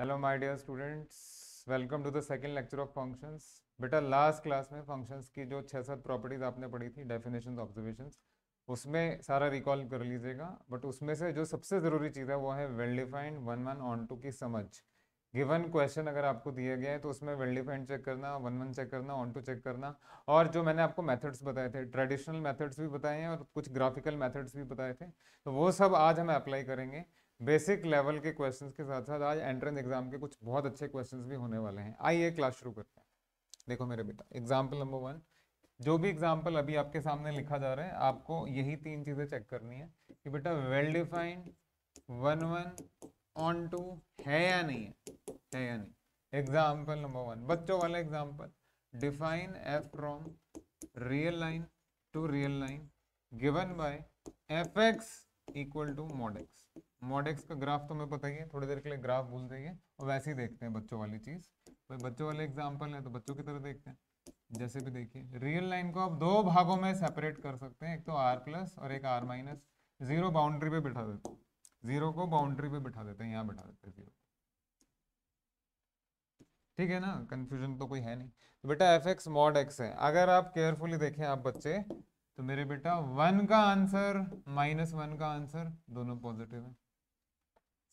Hello my dear students welcome to the second lecture of functions बेटा last class में functions की जो छः सात प्रॉपर्टीज आपने पढ़ी थी डेफिनेशन ऑब्जर्वेशन उसमें सारा रिकॉल कर लीजिएगा बट उसमें से जो सबसे ज़रूरी चीज़ है वो है well defined one one onto की समझ गिवन क्वेश्चन अगर आपको दिया गया है तो उसमें वेल डिफाइंड चेक करना वन वन चेक करना ऑन टू चेक करना और जो मैंने आपको मेथड्स बताए थे ट्रेडिशनल मेथड्स भी बताए हैं और कुछ ग्राफिकल मेथड्स भी बताए थे तो वो सब आज हम अप्लाई करेंगे बेसिक लेवल के क्वेश्चंस के साथ साथ आज एंट्रेंस एग्जाम के कुछ बहुत अच्छे क्वेश्चंस भी होने वाले हैं आइए क्लास शुरू करते हैं देखो मेरे बेटा एग्जाम्पल नंबर वन जो भी एग्जाम्पल अभी आपके सामने लिखा जा रहा है आपको यही तीन चीज़ें चेक करनी है कि बेटा well defined one one onto है या नहीं है है या नहीं एग्जाम्पल नंबर वन बच्चों वाला example define F from real line to real line given by F x equal to mod X mod X का ग्राफ तो हमें पता ही है थोड़ी देर के लिए ग्राफ भूल जाइए और वैसे ही देखते हैं बच्चों वाली चीज़ भाई बच्चों वाले एग्जाम्पल है तो बच्चों की तरह देखते हैं जैसे भी देखिए रियल लाइन को आप दो भागों में सेपरेट कर सकते हैं एक तो आर प्लस और एक आर माइनस जीरो बाउंड्री पे बिठा देते हैं जीरो को बाउंड्री पे बिठा देते हैं यहाँ बिठा देते हैं जीरो ठीक है ना कंफ्यूजन तो कोई है नहीं तो बेटा एफ एक्स मॉड एक्स है अगर आप केयरफुली देखें आप बच्चे तो मेरे बेटा वन का आंसर माइनस वन का आंसर दोनों पॉजिटिव है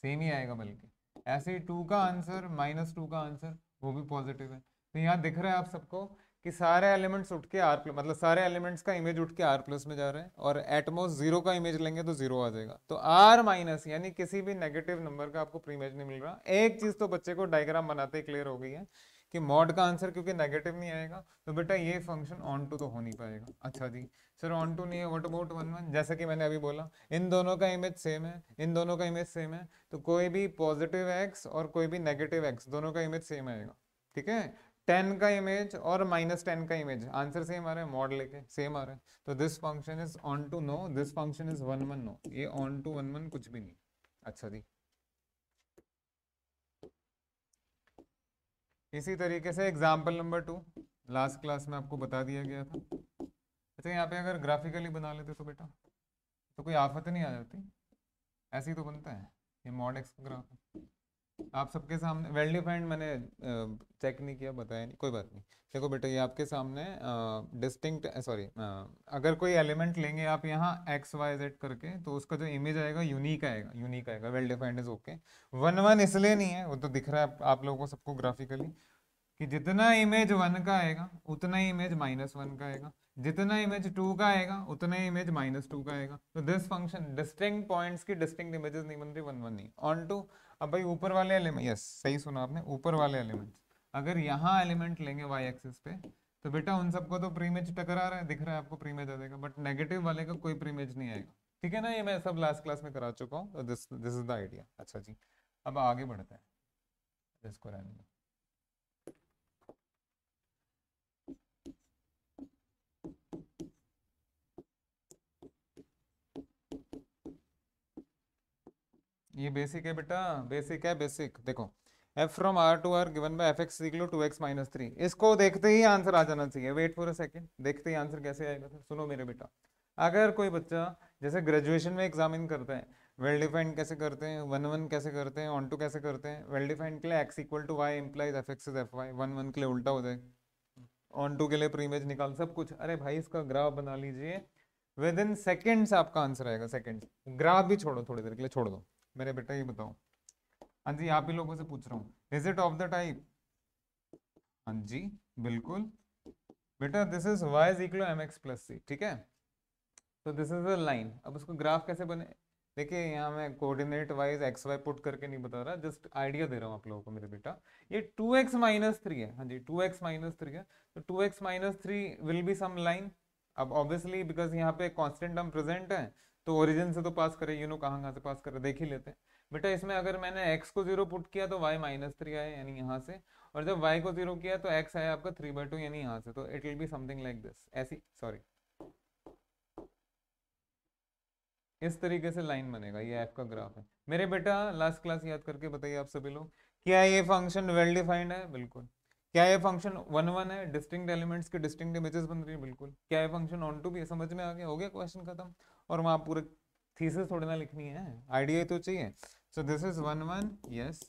सेम ही आएगा बल्कि ऐसे ही टू का आंसर माइनस टू का आंसर वो भी पॉजिटिव है तो यहाँ दिख रहा है आप सबको कि सारे एलिमेंट्स उठ के आर प्लस मतलब सारे एलिमेंट्स का इमेज उठ के आर प्लस में जा रहे हैं और एटमोस जीरो का इमेज लेंगे तो जीरो आ जाएगा तो आर माइनस यानी किसी भी नेगेटिव नंबर का आपको प्री इमेज नहीं मिल रहा एक चीज तो बच्चे को डायग्राम बनाते ही क्लियर हो गई है कि मॉड का आंसर क्योंकि नेगेटिव नहीं आएगा तो बेटा ये फंक्शन ऑन टू तो हो नहीं पाएगा अच्छा जी सर ऑन टू नहीं है व्हाट अबाउट वन वन जैसा कि मैंने अभी बोला इन दोनों का इमेज सेम है इन दोनों का इमेज सेम है तो कोई भी पॉजिटिव एक्स और कोई भी नेगेटिव एक्स दोनों का इमेज सेम आएगा ठीक है टेन का इमेज और माइनस टेन का इमेज आंसर सेम आ रहा है मॉड लेके सेम आ रहा है तो this function is onto no this function is one one no ये ऑन टू वन वन कुछ भी नहीं अच्छा जी इसी तरीके से example number two last class में आपको बता दिया गया था अच्छा यहाँ पे अगर ग्राफिकली बना लेते तो बेटा तो कोई आफत नहीं आ जाती ऐसे ही तो बनता है ये मॉड एक्स ग्राफ है आप सबके सामने वेल डिफाइंड मैंने चेक नहीं किया बताया नहीं कोई बात नहीं देखो बेटा ये आपके सामने डिस्टिंक्ट सॉरी अगर कोई एलिमेंट लेंगे आप यहाँ एक्स वाई जेड करके तो उसका जो इमेज आएगा यूनिक आएगा यूनिक आएगा well defined is okay one one इसलिए नहीं है वो तो दिख रहा है आप लोगों को सबको ग्राफिकली कि जितना इमेज वन का आएगा उतना ही इमेज माइनस वन का आएगा जितना इमेज टू का आएगा उतना ही इमेज माइनस टू का आएगा तो दिस फंक्शन डिस्टिंग पॉइंट्स की डिस्टिंग इमेजेस नहीं बन रही वन वन नहीं ऑन टू अब भाई ऊपर वाले एलिमेंट यस सही सुना आपने ऊपर वाले एलिमेंट अगर यहाँ एलिमेंट लेंगे वाई एक्सिस पे तो बेटा उन सबको तो प्रीमेज टकरा रहा है दिख रहा है आपको प्रीमेज आ जाएगा बट नेगेटिव वाले का कोई प्रीमेज नहीं आएगा ठीक है ना ये मैं सब लास्ट क्लास में करा चुका हूँ तो this this is the idea अच्छा जी अब आगे बढ़ते हैं इसको रहने ये बेसिक है बेटा बेसिक है बेसिक देखो F from R to R given by F X लो टू एक्स माइनस थ्री इसको देखते ही आंसर आ जाना चाहिए वेट फॉर अ सेकेंड देखते ही आंसर कैसे आएगा था? सुनो मेरे बेटा अगर कोई बच्चा जैसे ग्रेजुएशन में एग्जामिन करता है वेल डिफाइंड कैसे करते हैं वन वन कैसे करते हैं ऑन टू कैसे करते हैं वेल डिफाइंड के लिए X equal to Y implies F X F Y one one के लिए उल्टा हो जाए ऑन टू के लिए प्रीमेज निकाल सब कुछ अरे भाई इसका ग्राफ बना लीजिए विद इन सेकेंड्स आपका आंसर आएगा सेकेंड ग्राफ भी छोड़ो थोड़ी देर के लिए छोड़ दो मेरे बेटा ये बताओ हाँ जी आप ही लोगों से पूछ रहा हूँ is it of the type हाँ जी बिल्कुल बेटा this is Y is equal M X plus C ठीक है तो दिस इज अ लाइन अब उसको ग्राफ कैसे बने देखिए यहाँ मैं coordinate wise X Y put करके नहीं बता रहा जस्ट आइडिया दे रहा हूँ आप लोगों को मेरे बेटा ये टू एक्स माइनस थ्री है हाँ जी टू एक्स माइनस थ्री है तो two X minus three will be some line अब ऑब्वियसली बिकॉज यहाँ पे कॉन्स्टेंट टर्म प्रेजेंट है तो ओरिजिन से तो पास करे यू नो कहाँ कहाँ से पास करे देख ही लेते हैं बेटा इसमें अगर मैंने एक्स को जीरो पुट किया तो वाई माइनस थ्री आया यानी यहाँ से और जब वाई को जीरो किया तो एक्स आया आपका थ्री बाई टू यानी यहाँ से तो it will be something like this ऐसी सॉरी इस तरीके से लाइन बनेगा ये एफ का ग्राफ है मेरे बेटा लास्ट क्लास याद करके बताइए आप सभी लोग क्या ये फंक्शन वेल डिफाइंड है बिल्कुल क्या ये फंक्शन वन वन है डिस्टिंक्ट एलिमेंट्स के डिस्टिंक्ट इमेजेस बन रही है बिल्कुल क्या ये फंक्शन ऑन टू भी है समझ में आ गया हो गया क्वेश्चन खत्म और वहाँ पूरे थीसिस थोड़ी ना लिखनी है आइडिया तो चाहिए so this is one one yes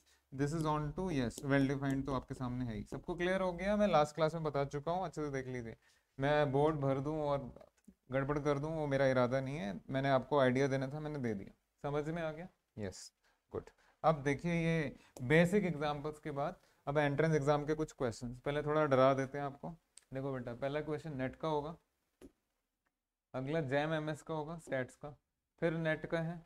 this is onto yes well defined तो आपके सामने है ही सबको क्लियर हो गया मैं लास्ट क्लास में बता चुका हूँ अच्छे से देख लीजिए मैं बोर्ड भर दूँ और गड़बड़ कर दूँ वो मेरा इरादा नहीं है मैंने आपको आइडिया देना था मैंने दे दिया समझ में आ गया यस गुड अब देखिए ये बेसिक एग्जाम्पल्स के बाद अब एंट्रेंस एग्जाम के कुछ क्वेश्चन पहले थोड़ा डरा देते हैं आपको देखो बेटा पहला क्वेश्चन नेट का होगा अगला जैम एस का होगा सेट्स का फिर नेट का है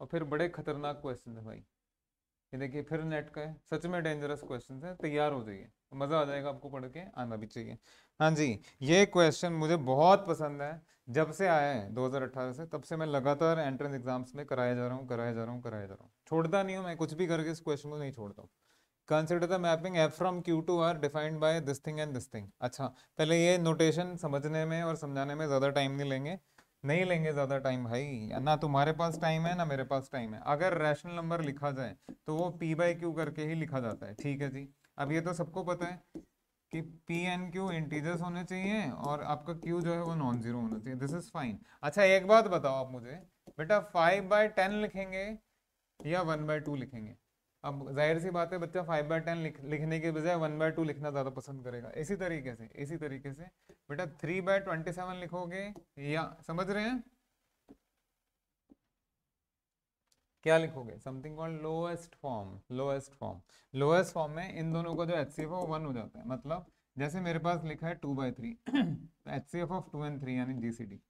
और फिर बड़े खतरनाक क्वेश्चन है भाई ये देखिए फिर नेट का है सच में डेंजरस क्वेश्चन है तैयार हो जाइए मज़ा आ जाएगा आपको पढ़ के आना भी चाहिए हाँ जी ये क्वेश्चन मुझे बहुत पसंद है जब से आया है 2018 से तब से मैं लगातार एंट्रेंस एग्जाम्स में कराया जा रहा हूँ कराया जा रहा हूँ कराया जा रहा हूँ छोड़ता नहीं हूँ मैं कुछ भी करके इस क्वेश्चन को नहीं छोड़ता हूँ consider the mapping F from Q to R defined by this thing and this thing अच्छा पहले ये नोटेशन समझने में और समझाने में ज़्यादा टाइम नहीं लेंगे नहीं लेंगे ज़्यादा टाइम भाई ना तुम्हारे पास टाइम है ना मेरे पास टाइम है अगर रैशनल नंबर लिखा जाए तो वो पी बाई क्यू करके ही लिखा जाता है ठीक है जी अब ये तो सबको पता है कि पी एंड क्यू इंटीजर्स होने चाहिए और आपका क्यू जो है वो नॉन जीरो होना चाहिए दिस इज़ फाइन अच्छा एक बात बताओ आप मुझे बेटा फाइव बाय टेन लिखेंगे या वन बाय टू लिखेंगे अब जाहिर सी बात है बच्चा फाइव बाई टेन लिखने के बजाय वन बाय टू लिखना ज़्यादा पसंद करेगा इसी तरीके से इसी तरीके से बेटा थ्री बाय ट्वेंटी सेवन लिखोगे या समझ रहे हैं क्या लिखोगे something called lowest form lowest form lowest form में इन दोनों का जो एच सी एफ है वन हो जाता है मतलब जैसे मेरे पास लिखा है two by three H C F of two and three यानी जी सी डी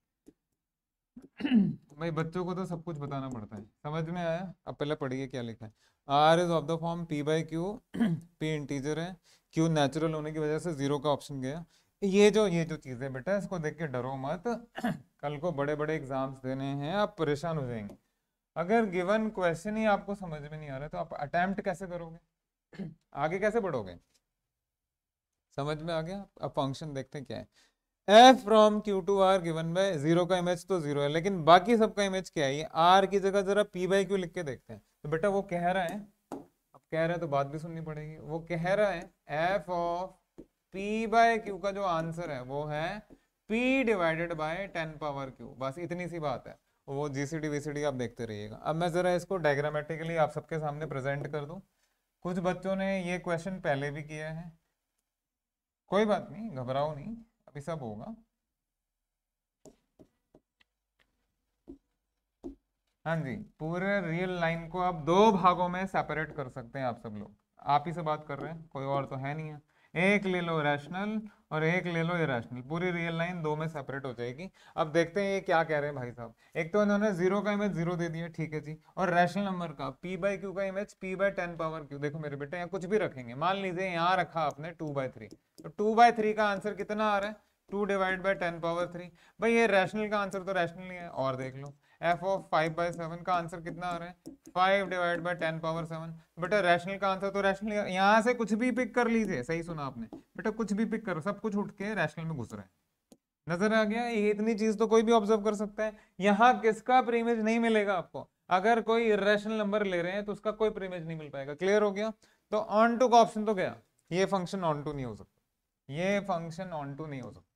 भाई बच्चों को तो सब कुछ बताना पड़ता है समझ में आया अब पहले पढ़िए क्या लिखा है R is of the form P by Q P integer है क्यू नेचुरल होने की वजह से जीरो का ऑप्शन गया ये जो ये जो चीज़ है बेटा इसको देख के डरो मत कल को बड़े बड़े एग्जाम्स देने हैं आप परेशान हो जाएंगे अगर गिवन क्वेश्चन ही आपको समझ में नहीं आ रहा तो आप अटैम्प्ट कैसे करोगे आगे कैसे बढ़ोगे समझ में आ गया अब फंक्शन देखते हैं क्या है F from Q to R given by zero का इमेज तो जीरो है लेकिन बाकी सबका इमेज क्या है आर की जगह जरा पी बाई क्यू लिख के देखते हैं तो बेटा वो कह रहा है अब कह रहा है तो बात भी सुननी पड़ेगी वो कह रहा है F of P by Q का जो आंसर है वो है P divided by ten power Q बस इतनी सी बात है वो G C D V C D आप देखते रहिएगा अब मैं ज़रा इसको डायग्रामेटिकली आप सबके सामने प्रेजेंट कर दूँ कुछ बच्चों ने ये क्वेश्चन पहले भी किया है कोई बात नहीं घबराओ नहीं अभी सब होगा हाँ जी पूरे रियल लाइन को आप दो भागों में सेपरेट कर सकते हैं आप सब लोग आप ही से बात कर रहे हैं कोई और तो है नहीं है एक ले लो रैशनल और एक ले लो इरेशनल पूरी रियल लाइन दो में सेपरेट हो जाएगी अब देखते हैं ये क्या कह रहे हैं भाई साहब एक तो इन्होंने जीरो का इमेज जीरो दे दिया ठीक है जी और रैशनल नंबर का पी बाई क्यू का image p by ten power q देखो मेरे बेटे यहाँ कुछ भी रखेंगे मान लीजिए यहाँ रखा आपने टू बाय थ्री तो टू बाय थ्री का आंसर कितना आ रहा है two divide by ten power three भाई ये रैशनल का आंसर तो रैशनल ही है और देख लो f of five by seven का आंसर कितना आ रहा है five divide by ten power seven बेटा रैशनल का आंसर तो रैशनल यहाँ से कुछ भी पिक कर लीजिए सही सुना आपने बेटा कुछ भी पिक करो सब कुछ उठ के रैशनल में घुस रहे हैं नजर आ गया ये इतनी चीज तो कोई भी ऑब्जर्व कर सकता है यहाँ किसका प्रीमेज नहीं मिलेगा आपको अगर कोई इेशनल नंबर ले रहे हैं तो उसका कोई प्रीमेज नहीं मिल पाएगा क्लियर हो गया तो ऑन टू का ऑप्शन तो गया ये फंक्शन ऑन टू नहीं हो सकता ये फंक्शन ऑन टू नहीं हो सकता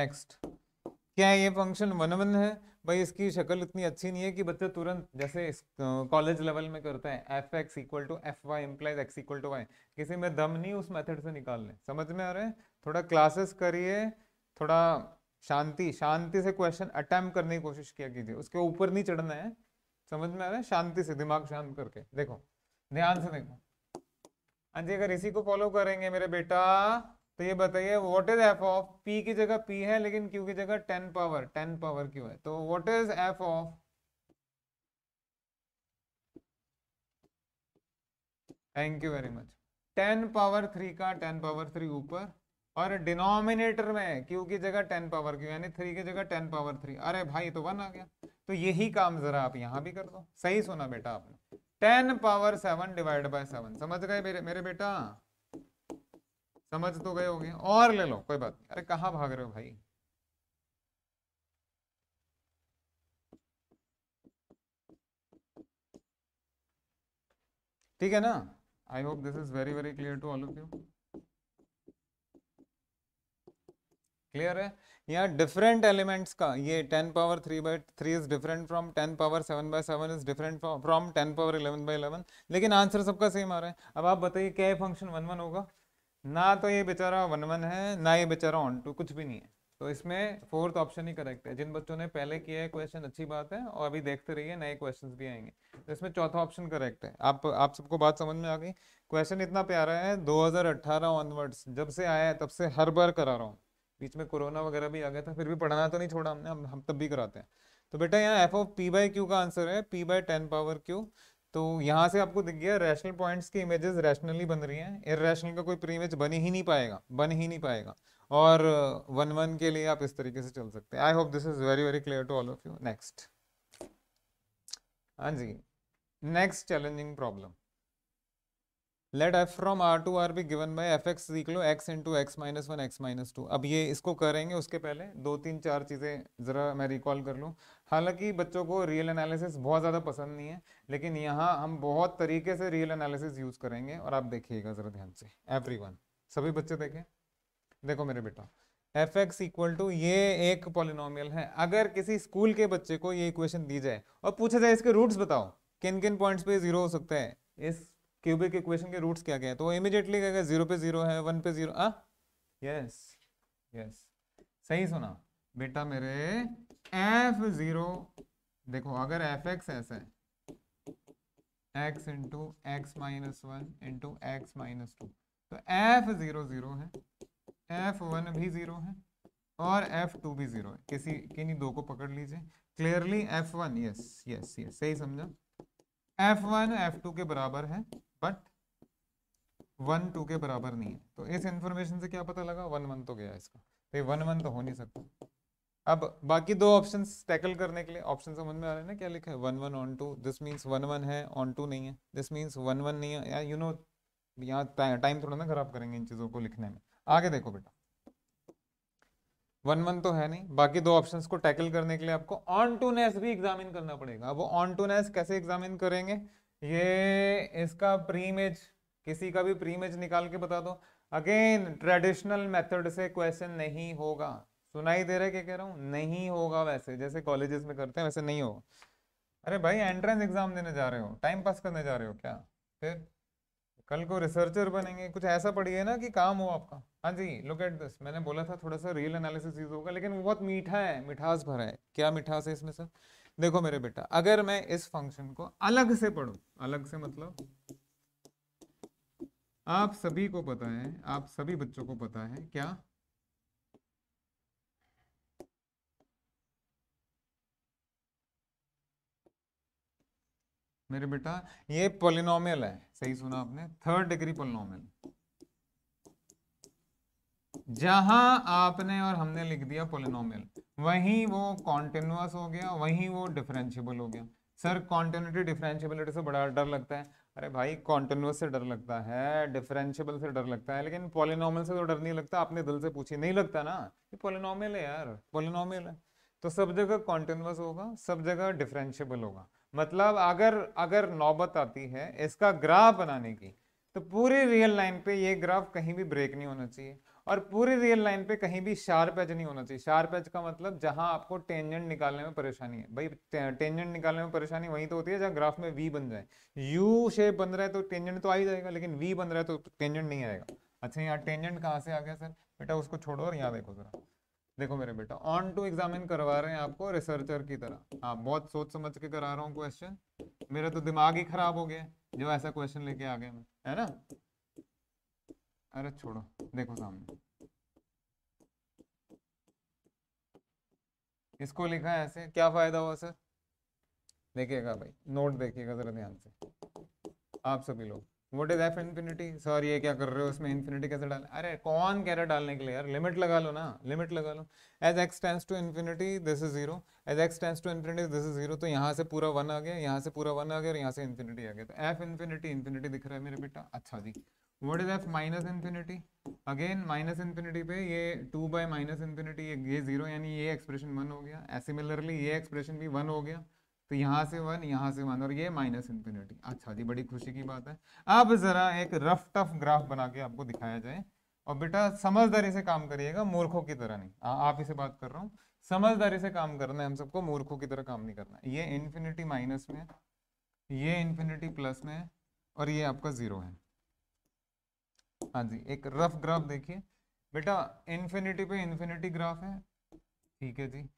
नेक्स्ट क्या ये फंक्शन वन वन है भाई इसकी शक्ल इतनी अच्छी नहीं है कि बच्चे तुरंत जैसे कॉलेज लेवल में करते हैं f x equal to f y implies x equal to y किसी में दम नहीं उस मेथड से निकाल लें समझ में आ रहा है थोड़ा क्लासेस करिए थोड़ा शांति शांति से क्वेश्चन अटैम्प करने की कोशिश किया कीजिए उसके ऊपर नहीं चढ़ना है समझ में आ रहा है शांति से दिमाग शांत करके देखो ध्यान से देखो हाँ जी अगर इसी को फॉलो करेंगे मेरे बेटा तो ये बताइए what is f of p की जगह पी है लेकिन क्यू की जगह ten power ten power q है तो what is f of thank you very much ten power three का टेन पावर थ्री ऊपर और डिनोमिनेटर में क्यू की जगह टेन पावर क्यू यानी थ्री की जगह टेन पावर थ्री अरे भाई तो वन आ गया तो यही काम जरा आप यहां भी कर दो सही सुना बेटा आपने ten power seven divide by seven समझ गए मेरे, मेरे बेटा समझ तो गए होंगे और ले लो कोई बात नहीं अरे कहाँ भाग रहे हो भाई ठीक है ना I hope this is very very clear to all of you clear है यहाँ डिफरेंट एलिमेंट्स का ये ten power three by three is different from ten power seven by seven is different from ten power eleven by eleven लेकिन answer सबका same आ रहा है अब आप बताइए क्या फंक्शन वन वन होगा ना तो ये बेचारा वन वन है ना ये बेचारा ऑन टू कुछ भी नहीं है तो इसमें फोर्थ ऑप्शन ही करेक्ट है जिन बच्चों ने पहले किया है क्वेश्चन अच्छी बात है और अभी देखते रहिए नए क्वेश्चंस भी आएंगे तो इसमें चौथा ऑप्शन करेक्ट है आप आप सबको बात समझ में आ गई क्वेश्चन इतना प्यारा है 2018 ऑनवर्ड्स जब से आया है तब से हर बार करा रहा हूँ बीच में कोरोना वगैरह भी आ गया था फिर भी पढ़ाना तो नहीं छोड़ा हमने हम, हम तब भी कराते हैं तो बेटा यहाँ f of p by q का आंसर है p by ten power q तो यहाँ से आपको दिख गया रैशनल पॉइंट्स की इमेजेस रैशनली बन रही हैं इरेशनल का कोई प्री इमेज बन ही नहीं पाएगा बन ही नहीं पाएगा और वन uh, वन के लिए आप इस तरीके से चल सकते हैं I hope this is very very clear to all of you next हाँ जी next challenging problem let f from R to R be given by F x सीख लो x into x minus one x minus two अब ये इसको करेंगे उसके पहले दो तीन चार चीज़ें ज़रा मैं रिकॉल कर लूँ हालांकि बच्चों को रियल एनालिसिस बहुत ज़्यादा पसंद नहीं है लेकिन यहाँ हम बहुत तरीके से रियल एनालिसिस यूज़ करेंगे और आप देखिएगा ज़रा ध्यान से एवरी सभी बच्चे देखें देखो मेरे बेटा एफ एक्स इक्वल टू ये एक पॉलिनोमियल है अगर किसी स्कूल के बच्चे को ये इक्वेशन दी जाए और पूछा जाए इसके रूट्स बताओ किन किन पॉइंट्स पे जीरो हो सकते हैं इस क्यूबिक इक्वेशन के रूट्स तो क्या क्या है तो इमिजिएटली क्या जीरो पे जीरो है वन पे जीरो आ यस यस सही सुना बेटा मेरे एफ जीरो देखो अगर एफ एक्स ऐसा है x into x minus one into x minus two तो एफ जीरो जीरो है एफ वन भी जीरो है और एफ टू भी जीरो है किसी किन्हीं दो को पकड़ लीजिए clearly f one yes yes yes सही समझा एफ वन एफ टू के बराबर है बट वन टू के बराबर नहीं है तो इस इंफॉर्मेशन से क्या पता लगा वन वन तो गया इसका तो ये वन वन तो हो नहीं सकता अब बाकी दो ऑप्शन टैकल करने के लिए ऑप्शन समझ में आ रहे हैं ना क्या लिखा है one one onto this means one one है ऑन टू नहीं है दिस मीन्स वन वन नहीं है यू नो यहाँ टाइम थोड़ा ना खराब करेंगे इन चीज़ों को लिखने में आगे देखो बेटा वन वन तो है नहीं बाकी दो ऑप्शंस को टैकल करने के लिए आपको ऑन टू नेस भी एग्जामिन करना पड़ेगा अब ऑन टू नेस कैसे एग्जामिन करेंगे ये इसका प्रीमेज किसी का भी प्रीमेज निकाल के बता दो अगेन ट्रेडिशनल मेथड से क्वेश्चन नहीं होगा सुनाई दे रहा है क्या कह रहा हूँ नहीं होगा वैसे जैसे कॉलेजेस में करते हैं वैसे नहीं होगा अरे भाई एंट्रेंस एग्जाम देने जा रहे हो टाइम पास करने जा रहे हो क्या फिर कल को रिसर्चर बनेंगे कुछ ऐसा पढ़िए ना कि काम हो आपका हाँ जी लुक एट दिस मैंने बोला था थोड़ा सा रियल एनालिसिस होगा लेकिन वो बहुत मीठा है मिठास भरा है क्या मिठास है इसमें सर देखो मेरे बेटा अगर मैं इस फंक्शन को अलग से पढ़ू अलग से मतलब आप सभी को पता है आप सभी बच्चों को पता है क्या मेरे बेटा ये पोलिनोमियल है सही सुना आपने थर्ड डिग्री पोलिनोमियल जहां आपने और हमने लिख दिया पोलिनोमियल वहीं वो कॉन्टिन्यूस हो गया वहीं वो डिफरेंशियबल हो गया सर कॉन्टिन्यूटी डिफरेंशियबिलिटी से बड़ा डर लगता है अरे भाई कॉन्टिन्यूस से डर लगता है डिफरेंशियबल से डर लगता है लेकिन पोलिनोमियल से तो डर नहीं लगता आपने दिल से पूछी नहीं लगता ना ये पोलिनोमियल है यार पोलिनोमियल है तो सब जगह कॉन्टिन्यूस होगा सब जगह डिफरेंशियबल होगा मतलब अगर अगर नौबत आती है इसका ग्राफ बनाने की तो पूरी रियल लाइन पे ये ग्राफ कहीं भी ब्रेक नहीं होना चाहिए और पूरी रियल लाइन पे कहीं भी शार्प एज नहीं होना चाहिए शार्प एज का मतलब जहां आपको टेंजेंट निकालने में परेशानी है भाई टेंजेंट निकालने में परेशानी वहीं तो होती है जहां ग्राफ में वी बन जाए यू शेप बन रहा है तो टेंजेंट तो आ ही जाएगा लेकिन वी बन रहा है तो टेंजेंट नहीं आएगा अच्छा यहाँ टेंजेंट कहाँ से आ गया सर बेटा उसको छोड़ो और यहाँ देखो जरा देखो मेरे बेटा ऑन टू एग्जामिन करवा रहे हैं आपको रिसर्चर की तरह हाँ बहुत सोच समझ के करा रहा हूँ क्वेश्चन मेरा तो दिमाग ही खराब हो गया जो ऐसा क्वेश्चन लेके आ गया मैं है ना अरे छोड़ो देखो सामने इसको लिखा है ऐसे क्या फायदा हुआ सर देखिएगा भाई नोट देखिएगा जरा ध्यान से आप सभी लोग what is f infinity sir ये क्या कर रहे हो उसमें इन्फिनिटी कैसे डाल अरे कौन कह रहा डालने के लिए यार लिमिट लगा लो ना लिमिट लगा लो as x tends to infinity this is zero as x tends to infinity this is zero तो यहाँ से पूरा वन आ गया यहाँ से पूरा वन आ गया और यहाँ से इन्फिनिटी आ गया तो एफ इन्फिनिटी इन्फिनिटी दिख रहा है मेरे बेटा अच्छा जी what is f minus infinity again minus infinity पे ये टू बाई माइनस इन्फिनिटी ये जीरो यानी ये एक्सप्रेशन वन हो गया सिमिलरली ये एक्सप्रेशन भी वन हो गया तो यहाँ से वन यहाँ से वन और ये माइनस इन्फिनिटी अच्छा जी बड़ी खुशी की बात है अब जरा एक रफ टफ ग्राफ बना के आपको दिखाया जाए और बेटा समझदारी से काम करिएगा मूर्खों की तरह नहीं आ, आप इसे बात कर रहा हूँ समझदारी से काम करना है हम सबको मूर्खों की तरह काम नहीं करना ये इन्फिनिटी माइनस में ये इन्फिनिटी प्लस में और ये आपका जीरो है हाँ जी एक रफ ग्राफ देखिए बेटा इन्फिनिटी पे इन्फिनिटी ग्राफ है ठीक है जी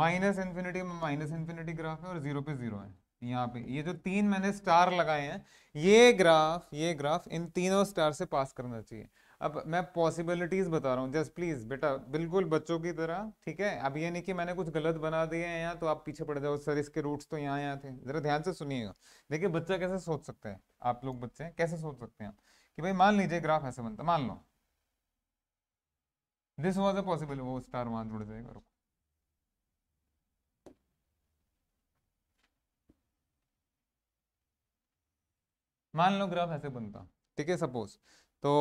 माइनस इन्फिनिटी में माइनस इन्फिनिटी ग्राफ है और जीरो पे जीरो है यहाँ पे ये जो तीन मैंने स्टार लगाए हैं ये ग्राफ ये ग्राफ इन तीनों स्टार से पास करना चाहिए अब मैं पॉसिबिलिटीज़ बता रहा हूँ जस्ट प्लीज़ बेटा बिल्कुल बच्चों की तरह ठीक है अब ये नहीं कि मैंने कुछ गलत बना दिया है यहाँ तो आप पीछे पड़ जाओ सर इसके रूट्स तो यहाँ यहाँ थे ज़रा ध्यान से सुनिएगा देखिए बच्चा कैसे सोच सकता है आप लोग बच्चे कैसे सोच सकते हैं आप कि भाई मान लीजिए ग्राफ ऐसे बनता मान लो दिस वॉज अ पॉसिबल वो स्टार वहां जुड़ जाएगा रुको मान लो ग्राफ ऐसे बनता ठीक है सपोज तो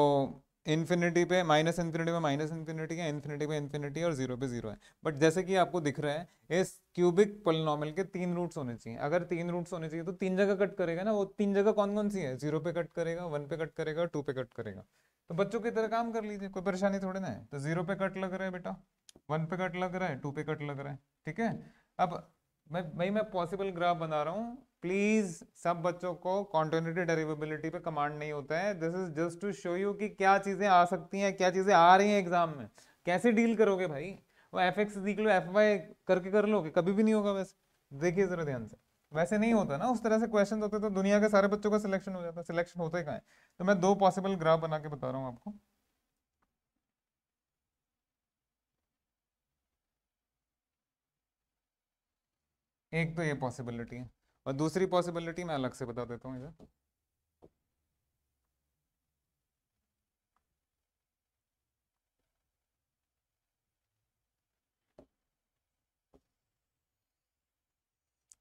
इन्फिनिटी पे माइनस इन्फिनिटी पे माइनस इन्फिनिटी है इन्फिनिटी पे इन्फिनिटी और जीरो पे जीरो है बट जैसे कि आपको दिख रहा है इस क्यूबिक पोलिनॉमल के तीन रूट्स होने चाहिए अगर तीन रूट्स होने चाहिए तो तीन जगह कट करेगा ना वो तीन जगह कौन कौन सी है जीरो पे कट करेगा वन पे कट करेगा टू पे कट करेगा तो बच्चों की तरह काम कर लीजिए कोई परेशानी थोड़ी ना है तो जीरो पे कट लग रहा है बेटा वन पे कट लग रहा है टू पे कट लग रहा है ठीक है अब मैं वही मैं पॉसिबल ग्राफ बना रहा हूँ प्लीज सब बच्चों को कॉन्टिन्यूटी डेरिवेबिलिटी पे कमांड नहीं होता है this is just to show you कि क्या चीज़ें आ सकती हैं क्या चीज़ें आ रही हैं एग्जाम में कैसे डील करोगे भाई वो एफ एक्स सीख लो एफ वाई करके कर लोगे कभी भी नहीं होगा वैसे देखिए जरा ध्यान से वैसे नहीं होता ना उस तरह से क्वेश्चन होते तो दुनिया के सारे बच्चों का सिलेक्शन हो जाता है सिलेक्शन होता ही कहाँ तो मैं दो पॉसिबल ग्राफ बना के बता रहा हूँ आपको एक तो ये पॉसिबिलिटी है और दूसरी पॉसिबिलिटी मैं अलग से बता देता हूँ इधर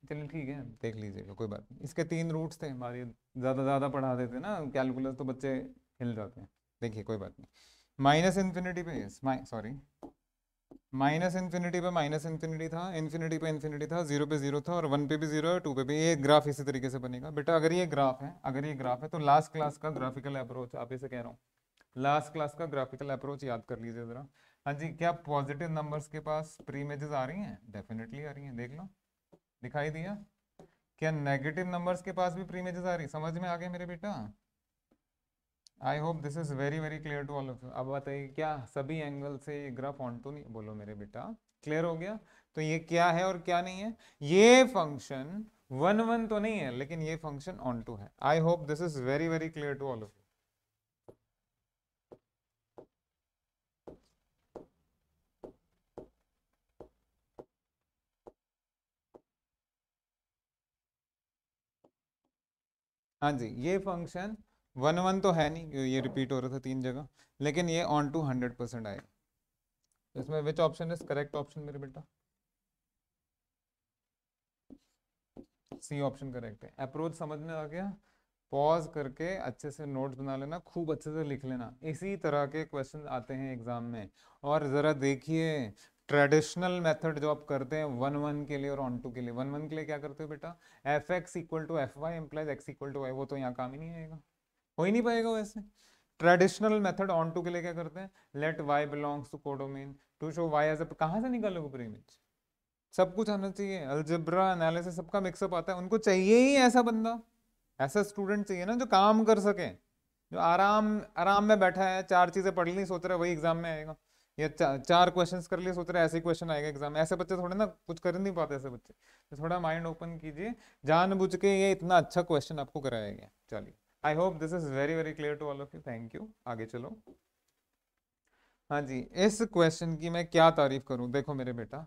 चलिए ठीक है देख लीजिएगा कोई बात नहीं इसके तीन रूट्स थे हमारे ज़्यादा ज़्यादा पढ़ा देते ना कैलकुलस तो बच्चे हिल जाते हैं देखिए कोई बात नहीं माइनस इन्फिनिटी पे सॉरी माइनस इन्फिनिटी पे माइनस इन्फिनिटी था इन्फिनिटी पे इन्फिनिटी था जीरो पे जीरो था और वन पे भी जीरो है टू पे भी ये ग्राफ इसी तरीके से बनेगा बेटा अगर ये ग्राफ है अगर ये ग्राफ है तो लास्ट क्लास का ग्राफिकल अप्रोच आप इसे कह रहा हूँ लास्ट क्लास का ग्राफिकल अप्रोच याद कर लीजिए ज़रा हाँ जी क्या पॉजिटिव नंबर्स के पास प्री इमेजेस आ रही हैं डेफिनेटली आ रही हैं देख लो दिखाई दिया क्या नेगेटिव नंबर्स के पास भी प्री इमेजेस आ रही समझ में आ गए मेरे बेटा I hope this is very very clear to all of you अब बताइए क्या सभी एंगल से ये ग्राफ ऑन तो नहीं बोलो मेरे बेटा क्लियर हो गया तो ये क्या है और क्या नहीं है ये फंक्शन वन वन तो नहीं है लेकिन ये फंक्शन ऑन टू है I hope this is very very clear to all of you हाँ जी ये फंक्शन वन वन तो है नहीं ये रिपीट हो रहा था तीन जगह लेकिन ये ऑन टू हंड्रेड परसेंट आएगा तो इसमें which option is correct option मेरे बेटा सी ऑप्शन करेक्ट है अप्रोच समझ में आ गया पॉज करके अच्छे से नोट्स बना लेना खूब अच्छे से लिख लेना इसी तरह के क्वेश्चन आते हैं एग्जाम में और ज़रा देखिए ट्रेडिशनल मेथड जो आप करते हैं वन वन के लिए और ऑन टू के लिए वन वन के लिए क्या करते हो बेटा f x equal to f y implies x equal to y वो तो यहाँ काम ही नहीं आएगा हो ही नहीं पाएगा वैसे ट्रेडिशनल मेथड ऑन टू के लिए क्या करते हैं let y belongs to codomain to show y has कहाँ से निकालोगे पूरी इमेज सब कुछ आना चाहिए अल्जब्रा एनालिसिस सबका मिक्सअप आता है उनको चाहिए ही ऐसा बंदा ऐसा स्टूडेंट चाहिए ना जो काम कर सके जो आराम आराम में बैठा है चार चीज़ें पढ़ ली सोच रहा है वही एग्जाम में आएगा या चा, चार क्वेश्चन कर लिए सोच रहे ऐसे क्वेश्चन आएगा एग्जाम ऐसे बच्चे थोड़े ना कुछ कर नहीं पाते ऐसे बच्चे तो थोड़ा माइंड ओपन कीजिए जानबूझ के ये इतना अच्छा क्वेश्चन आपको कराया गया चलिए I hope this is very very clear to all of you thank you आगे चलो हाँ जी इस क्वेश्चन की मैं क्या तारीफ करूँ देखो मेरे बेटा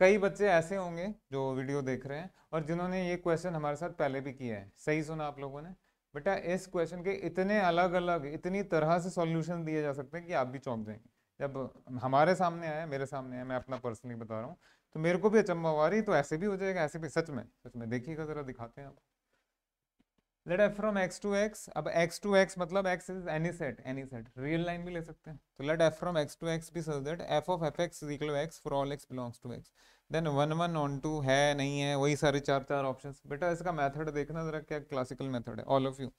कई बच्चे ऐसे होंगे जो वीडियो देख रहे हैं और जिन्होंने ये क्वेश्चन हमारे साथ पहले भी किया है सही सुना आप लोगों ने बेटा इस क्वेश्चन के इतने अलग अलग इतनी तरह से सॉल्यूशन दिए जा सकते हैं कि आप भी चौंक जाएंगे जब हमारे सामने आया मेरे सामने आया मैं अपना पर्सनली बता रहा हूँ तो मेरे को भी अचंबा हुआ रही तो ऐसे भी हो जाएगा ऐसे भी सच में सच में देखिएगा ज़रा दिखाते हैं आप let f from X to X अब एक्स टू एक्स मतलब X is any set any set real line भी ले सकते हैं तो let f from X to X भी such that f of f x equal x for all x belongs to X then one one onto है नहीं है वही सारे चार चार ऑप्शन बेटा इसका मैथड देखना जरा क्या क्लासिकल मैथड है ऑल ऑफ यू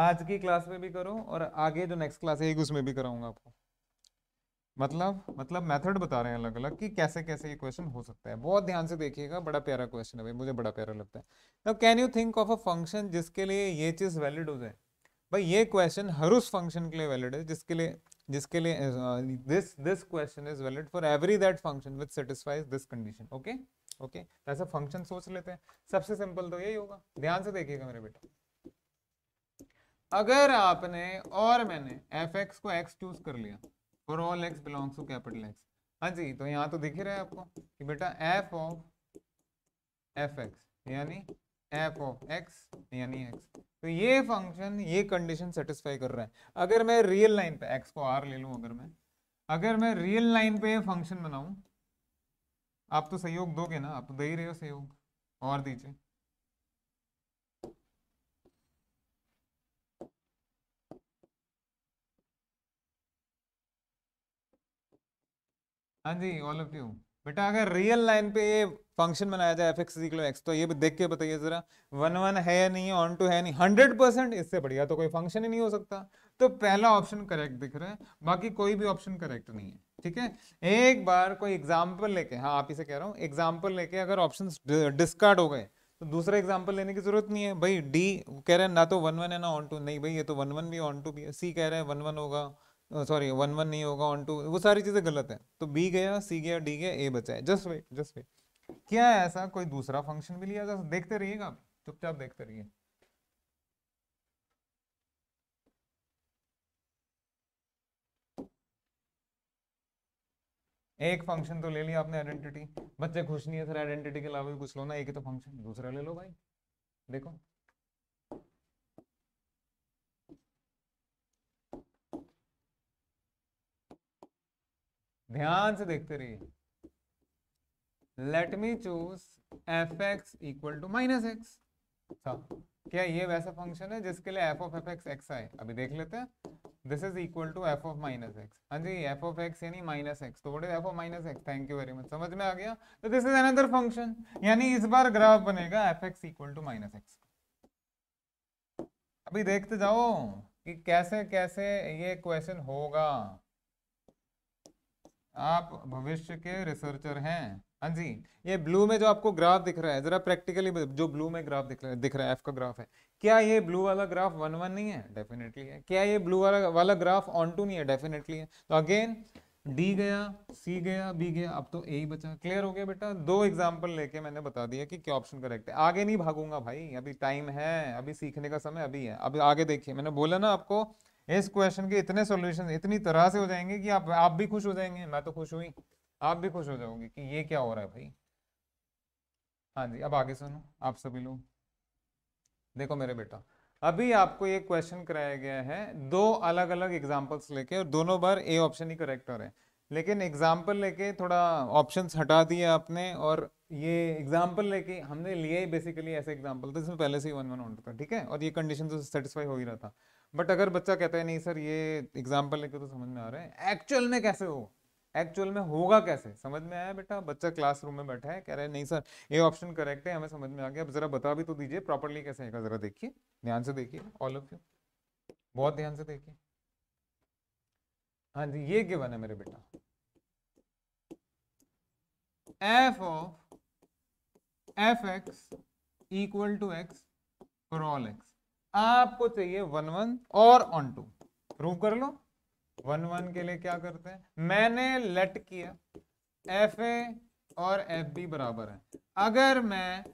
आज की क्लास में भी करो और आगे जो नेक्स्ट क्लास है एक उसमें भी कराऊंगा आपको मतलब मतलब मेथड बता रहे हैं अलग अलग कि कैसे कैसे ये क्वेश्चन हो सकता है बहुत ध्यान से देखिएगा बड़ा प्यारा क्वेश्चन है भाई मुझे बड़ा प्यारा लगता है now can you think of a function जिसके लिए ये चीज़ वैलिड हो जाए भाई ये क्वेश्चन हर उस फंक्शन के लिए वैलिड है जिसके लिए जिसके लिए this this question is valid for every that function which satisfies this condition okay okay ऐसा फंक्शन सोच लेते हैं सबसे सिंपल तो यही होगा ध्यान से देखिएगा मेरे बेटा अगर आपने और मैंने एफ एक्स को एक्स चूज कर लिया for all x belongs to capital X हाँ जी तो यहाँ तो दिख ही रहा है आपको कि बेटा एफ ऑफ एफ एक्स यानी एफ ऑफ एक्स यानी एक्स तो ये फंक्शन ये कंडीशन सेटिस्फाई कर रहा है अगर मैं रियल लाइन पे एक्स को आर ले लूँ अगर मैं अगर मैं रियल लाइन पे फंक्शन बनाऊँ आप तो सहयोग दोगे ना आप तो दे ही रहे हो सहयोग और दीजिए हाँ जी ऑल ऑफ यू बेटा अगर रियल लाइन पे ये फंक्शन बनाया जाए एफ एक्स एक्स तो ये भी देख के बताइए जरा वन वन है नहीं ऑन टू है नहीं हंड्रेड परसेंट इससे बढ़िया तो कोई फंक्शन ही नहीं हो सकता तो पहला ऑप्शन करेक्ट दिख रहा है बाकी कोई भी ऑप्शन करेक्ट नहीं है ठीक है एक बार कोई एग्जाम्पल लेके हाँ आप इसे कह रहा हूँ एग्जाम्पल लेके अगर ऑप्शन डिस्कार्ड हो गए तो दूसरा एग्जाम्पल लेने की जरूरत नहीं है भाई डी कह रहे हैं ना तो वन वन है ना ऑन टू नहीं भाई ये तो वन वन भी ऑन टू भी है सी कह रहे हैं वन वन होगा सॉरी वन वन नहीं होगा ऑन टू वो सारी चीज़ें गलत है तो बी गया सी गया डी गया ए बचा है जस्ट वेट जस्ट वेट क्या है ऐसा कोई दूसरा फंक्शन भी लिया जा देखते रहिएगा चुपचाप देखते रहिए एक फंक्शन तो ले लिया आपने आइडेंटिटी बच्चे खुश नहीं है सर आइडेंटिटी के अलावा भी कुछ लो ना एक ही तो फंक्शन दूसरा ले लो भाई देखो ध्यान से देखते रहिए let me choose f x equal to minus x क्या ये वैसा फंक्शन है जिसके लिए f of f x x आए अभी देख लेते हैं this is equal to f of minus x हाँ जी एफ ऑफ एक्स यानी माइनस एक्स तो f of minus x thank you very much समझ में आ गया तो दिस इज अनदर फंक्शन यानी इस बार ग्राफ बनेगा f x equal to minus x अभी देखते जाओ कि कैसे कैसे ये क्वेश्चन होगा आप भविष्य के रिसर्चर हैं हाँ जी ये ब्लू में जो आपको ग्राफ दिख रहा है जरा प्रैक्टिकली जो ब्लू में ग्राफ दिख रहा है दिख रहा है एफ का ग्राफ है क्या ये ब्लू वाला ग्राफ वन वन नहीं है डेफिनेटली है क्या ये ब्लू वाला वाला ग्राफ ऑन टू नहीं है डेफिनेटली है तो अगेन डी गया सी गया बी गया अब तो ए ही बचा क्लियर हो गया बेटा दो एग्जाम्पल लेके मैंने बता दिया कि क्या ऑप्शन करेक्ट है आगे नहीं भागूंगा भाई अभी टाइम है अभी सीखने का समय अभी है अभी आगे देखिए मैंने बोला ना आपको इस क्वेश्चन के इतने सॉल्यूशन इतनी तरह से हो जाएंगे कि आप आप भी खुश हो जाएंगे मैं तो खुश हुई आप भी खुश हो जाओगे कि ये क्या हो रहा है भाई हाँ जी अब आगे सुनो आप सभी लोग देखो मेरे बेटा अभी आपको ये क्वेश्चन कराया गया है दो अलग अलग एग्जाम्पल्स लेके और दोनों बार ए ऑप्शन ही करेक्ट हो रहे हैं लेकिन एग्जाम्पल लेके थोड़ा ऑप्शन हटा दिए आपने और ये एग्जाम्पल लेके हमने लिया ही बेसिकली ऐसे एग्जाम्पल तो इसमें पहले से ही वन वन होता था ठीक है और ये कंडीशन तो सेटिस्फाई हो ही रहा था बट अगर बच्चा कहता है नहीं सर ये एग्जाम्पल लेके तो समझ में आ रहा है एक्चुअल में कैसे हो एक्चुअल में होगा कैसे समझ में आया बेटा बच्चा क्लासरूम में बैठा है कह रहा है नहीं सर ये ऑप्शन करेक्ट है हमें समझ में आ गया अब जरा बता भी तो दीजिए प्रॉपरली कैसे आएगा जरा देखिए ध्यान से देखिए ऑल ऑफ यू बहुत ध्यान से देखिए हाँ जी ये गिवन है मेरे बेटा f of f x equal to x for all x आपको चाहिए वन वन और ऑन टू प्रूव कर लो वन वन के लिए क्या करते हैं मैंने लेट किया एफ ए और एफ बी बराबर है अगर मैं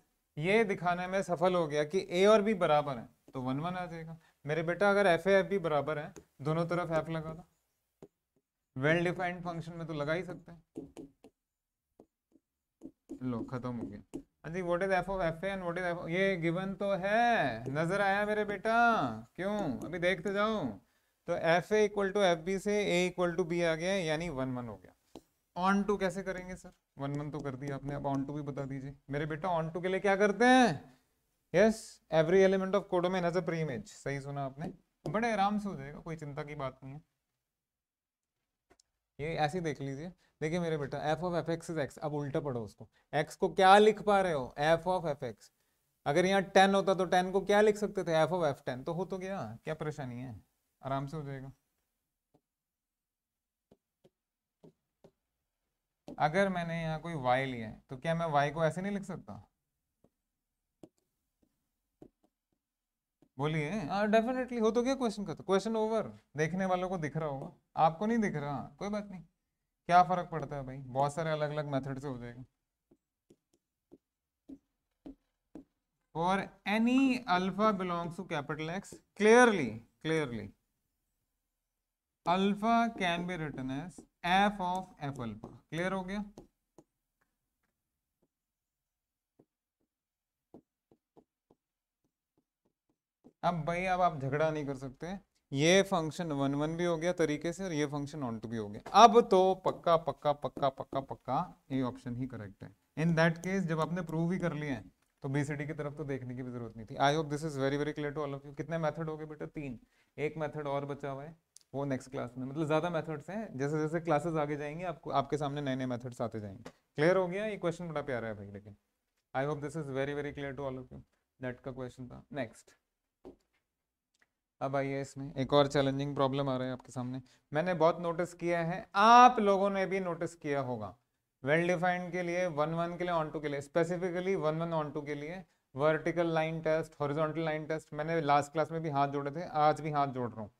ये दिखाने में सफल हो गया कि ए और बी बराबर है तो वन वन आ जाएगा मेरे बेटा अगर एफ एफ बी बराबर है दोनों तरफ एफ लगा दो वेल डिफाइंड फंक्शन में तो लगा ही सकते हैं लो खत्म हो गया अच्छा what is f of f and what is f ये गिवन तो है नजर आया मेरे बेटा क्यों अभी देखते जाओ तो f a equal to f b से ए इक्वल टू बी आ गया यानी वन वन हो गया ऑन टू कैसे करेंगे सर वन वन तो कर दिया आपने अब ऑन टू भी बता दीजिए मेरे बेटा ऑन टू के लिए क्या करते हैं yes every element of codomain has a preimage सही सुना आपने बड़े आराम से हो जाएगा कोई चिंता की बात नहीं है ये ऐसे देख लीजिए देखिए मेरे बेटा f of f x is x अब उल्टा पढ़ो उसको एक्स को क्या लिख पा रहे हो एफ ऑफ एफ एक्स अगर यहाँ टेन होता तो टेन को क्या लिख सकते थे एफ ऑफ एफ टेन तो हो तो गया क्या परेशानी है आराम से हो जाएगा अगर मैंने यहाँ कोई y लिया है तो क्या मैं y को ऐसे नहीं लिख सकता बोलिए डेफिनेटली हाँ, हो तो क्या क्वेश्चन का तो क्वेश्चन ओवर देखने वालों को दिख रहा होगा आपको नहीं दिख रहा कोई बात नहीं क्या फर्क पड़ता है भाई बहुत सारे अलग अलग मेथड से हो जाएगा for any alpha belongs to capital X clearly clearly alpha can be written as f of f alpha clear हो गया अब भाई अब आप झगड़ा नहीं कर सकते ये फंक्शन वन वन भी हो गया तरीके से और ये फंक्शन ऑन टू भी हो गया अब तो पक्का पक्का पक्का पक्का पक्का ये ऑप्शन ही करेक्ट है इन दैट केस जब आपने प्रूव ही कर लिया है तो बीसीडी की तरफ तो देखने की भी जरूरत नहीं थी I hope this is very very clear to all of you कितने मेथड हो गए बेटा तीन एक मेथड और बचा हुआ है वो नेक्स्ट क्लास में मतलब ज़्यादा मेथड्स हैं जैसे जैसे क्लासेस आगे जाएंगे आपको आपके सामने नए नए मेथड्स आते जाएंगे क्लियर हो गया ये क्वेश्चन बड़ा प्यारा है भाई लेकिन I hope this is very very clear to all of you NET का क्वेश्चन था नेक्स्ट अब आइए इसमें एक और चैलेंजिंग प्रॉब्लम आ रहा है आपके सामने मैंने बहुत नोटिस किया है आप लोगों ने भी नोटिस किया होगा वेल डिफाइंड के लिए वन वन के लिए ऑन टू के लिए specifically one one onto के लिए vertical line test horizontal line test मैंने लास्ट क्लास में भी हाथ जोड़े थे आज भी हाथ जोड़ रहा हूँ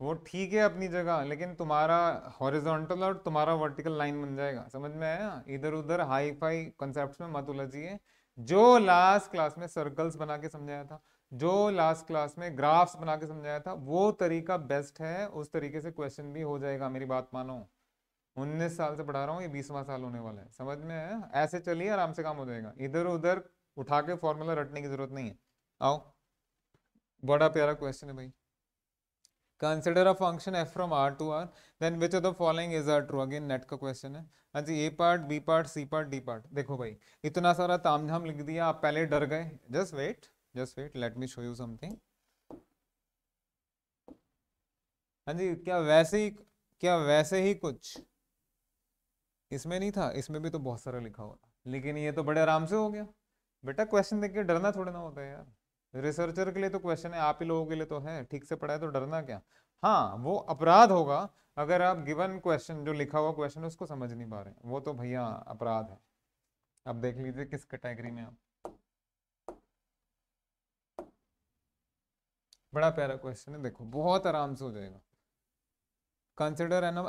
वो ठीक है अपनी जगह लेकिन तुम्हारा हॉरिजॉन्टल और तुम्हारा वर्टिकल लाइन बन जाएगा समझ में आया इधर उधर हाई फाई कॉन्सेप्ट में मत उलझिए जो लास्ट क्लास में सर्कल्स बना के समझाया था जो लास्ट क्लास में ग्राफ्स बना के समझाया था वो तरीका बेस्ट है उस तरीके से क्वेश्चन भी हो जाएगा मेरी बात मानो उन्नीस साल से पढ़ा रहा हूँ ये बीसवा साल होने वाला है समझ में है ऐसे चलिए आराम से काम हो जाएगा इधर उधर उठा के फॉर्मूला रटने की जरूरत नहीं है आओ बड़ा प्यारा क्वेश्चन है भाई consider a function f from R to R then which of the following is are true again NET का क्वेश्चन है हाँ जी A part B part C part D part देखो भाई इतना सारा तामझाम लिख दिया आप पहले डर गए just wait just wait let me show you something हाँ जी क्या वैसे ही क्या वैसे ही कुछ इसमें नहीं था इसमें भी तो बहुत सारा लिखा हुआ था लेकिन ये तो बड़े आराम से हो गया बेटा क्वेश्चन देख के डरना थोड़ा ना होता है यार रिसर्चर के लिए तो क्वेश्चन है आप ही लोगों के लिए तो है ठीक से पढ़ा है तो डरना क्या हाँ वो अपराध होगा अगर आप गिवन क्वेश्चन जो लिखा हुआ क्वेश्चन है उसको समझ नहीं पा रहे वो तो भैया अपराध है अब देख लीजिए किस कैटेगरी में आप बड़ा प्यारा क्वेश्चन है देखो बहुत आराम से हो जाएगा consider an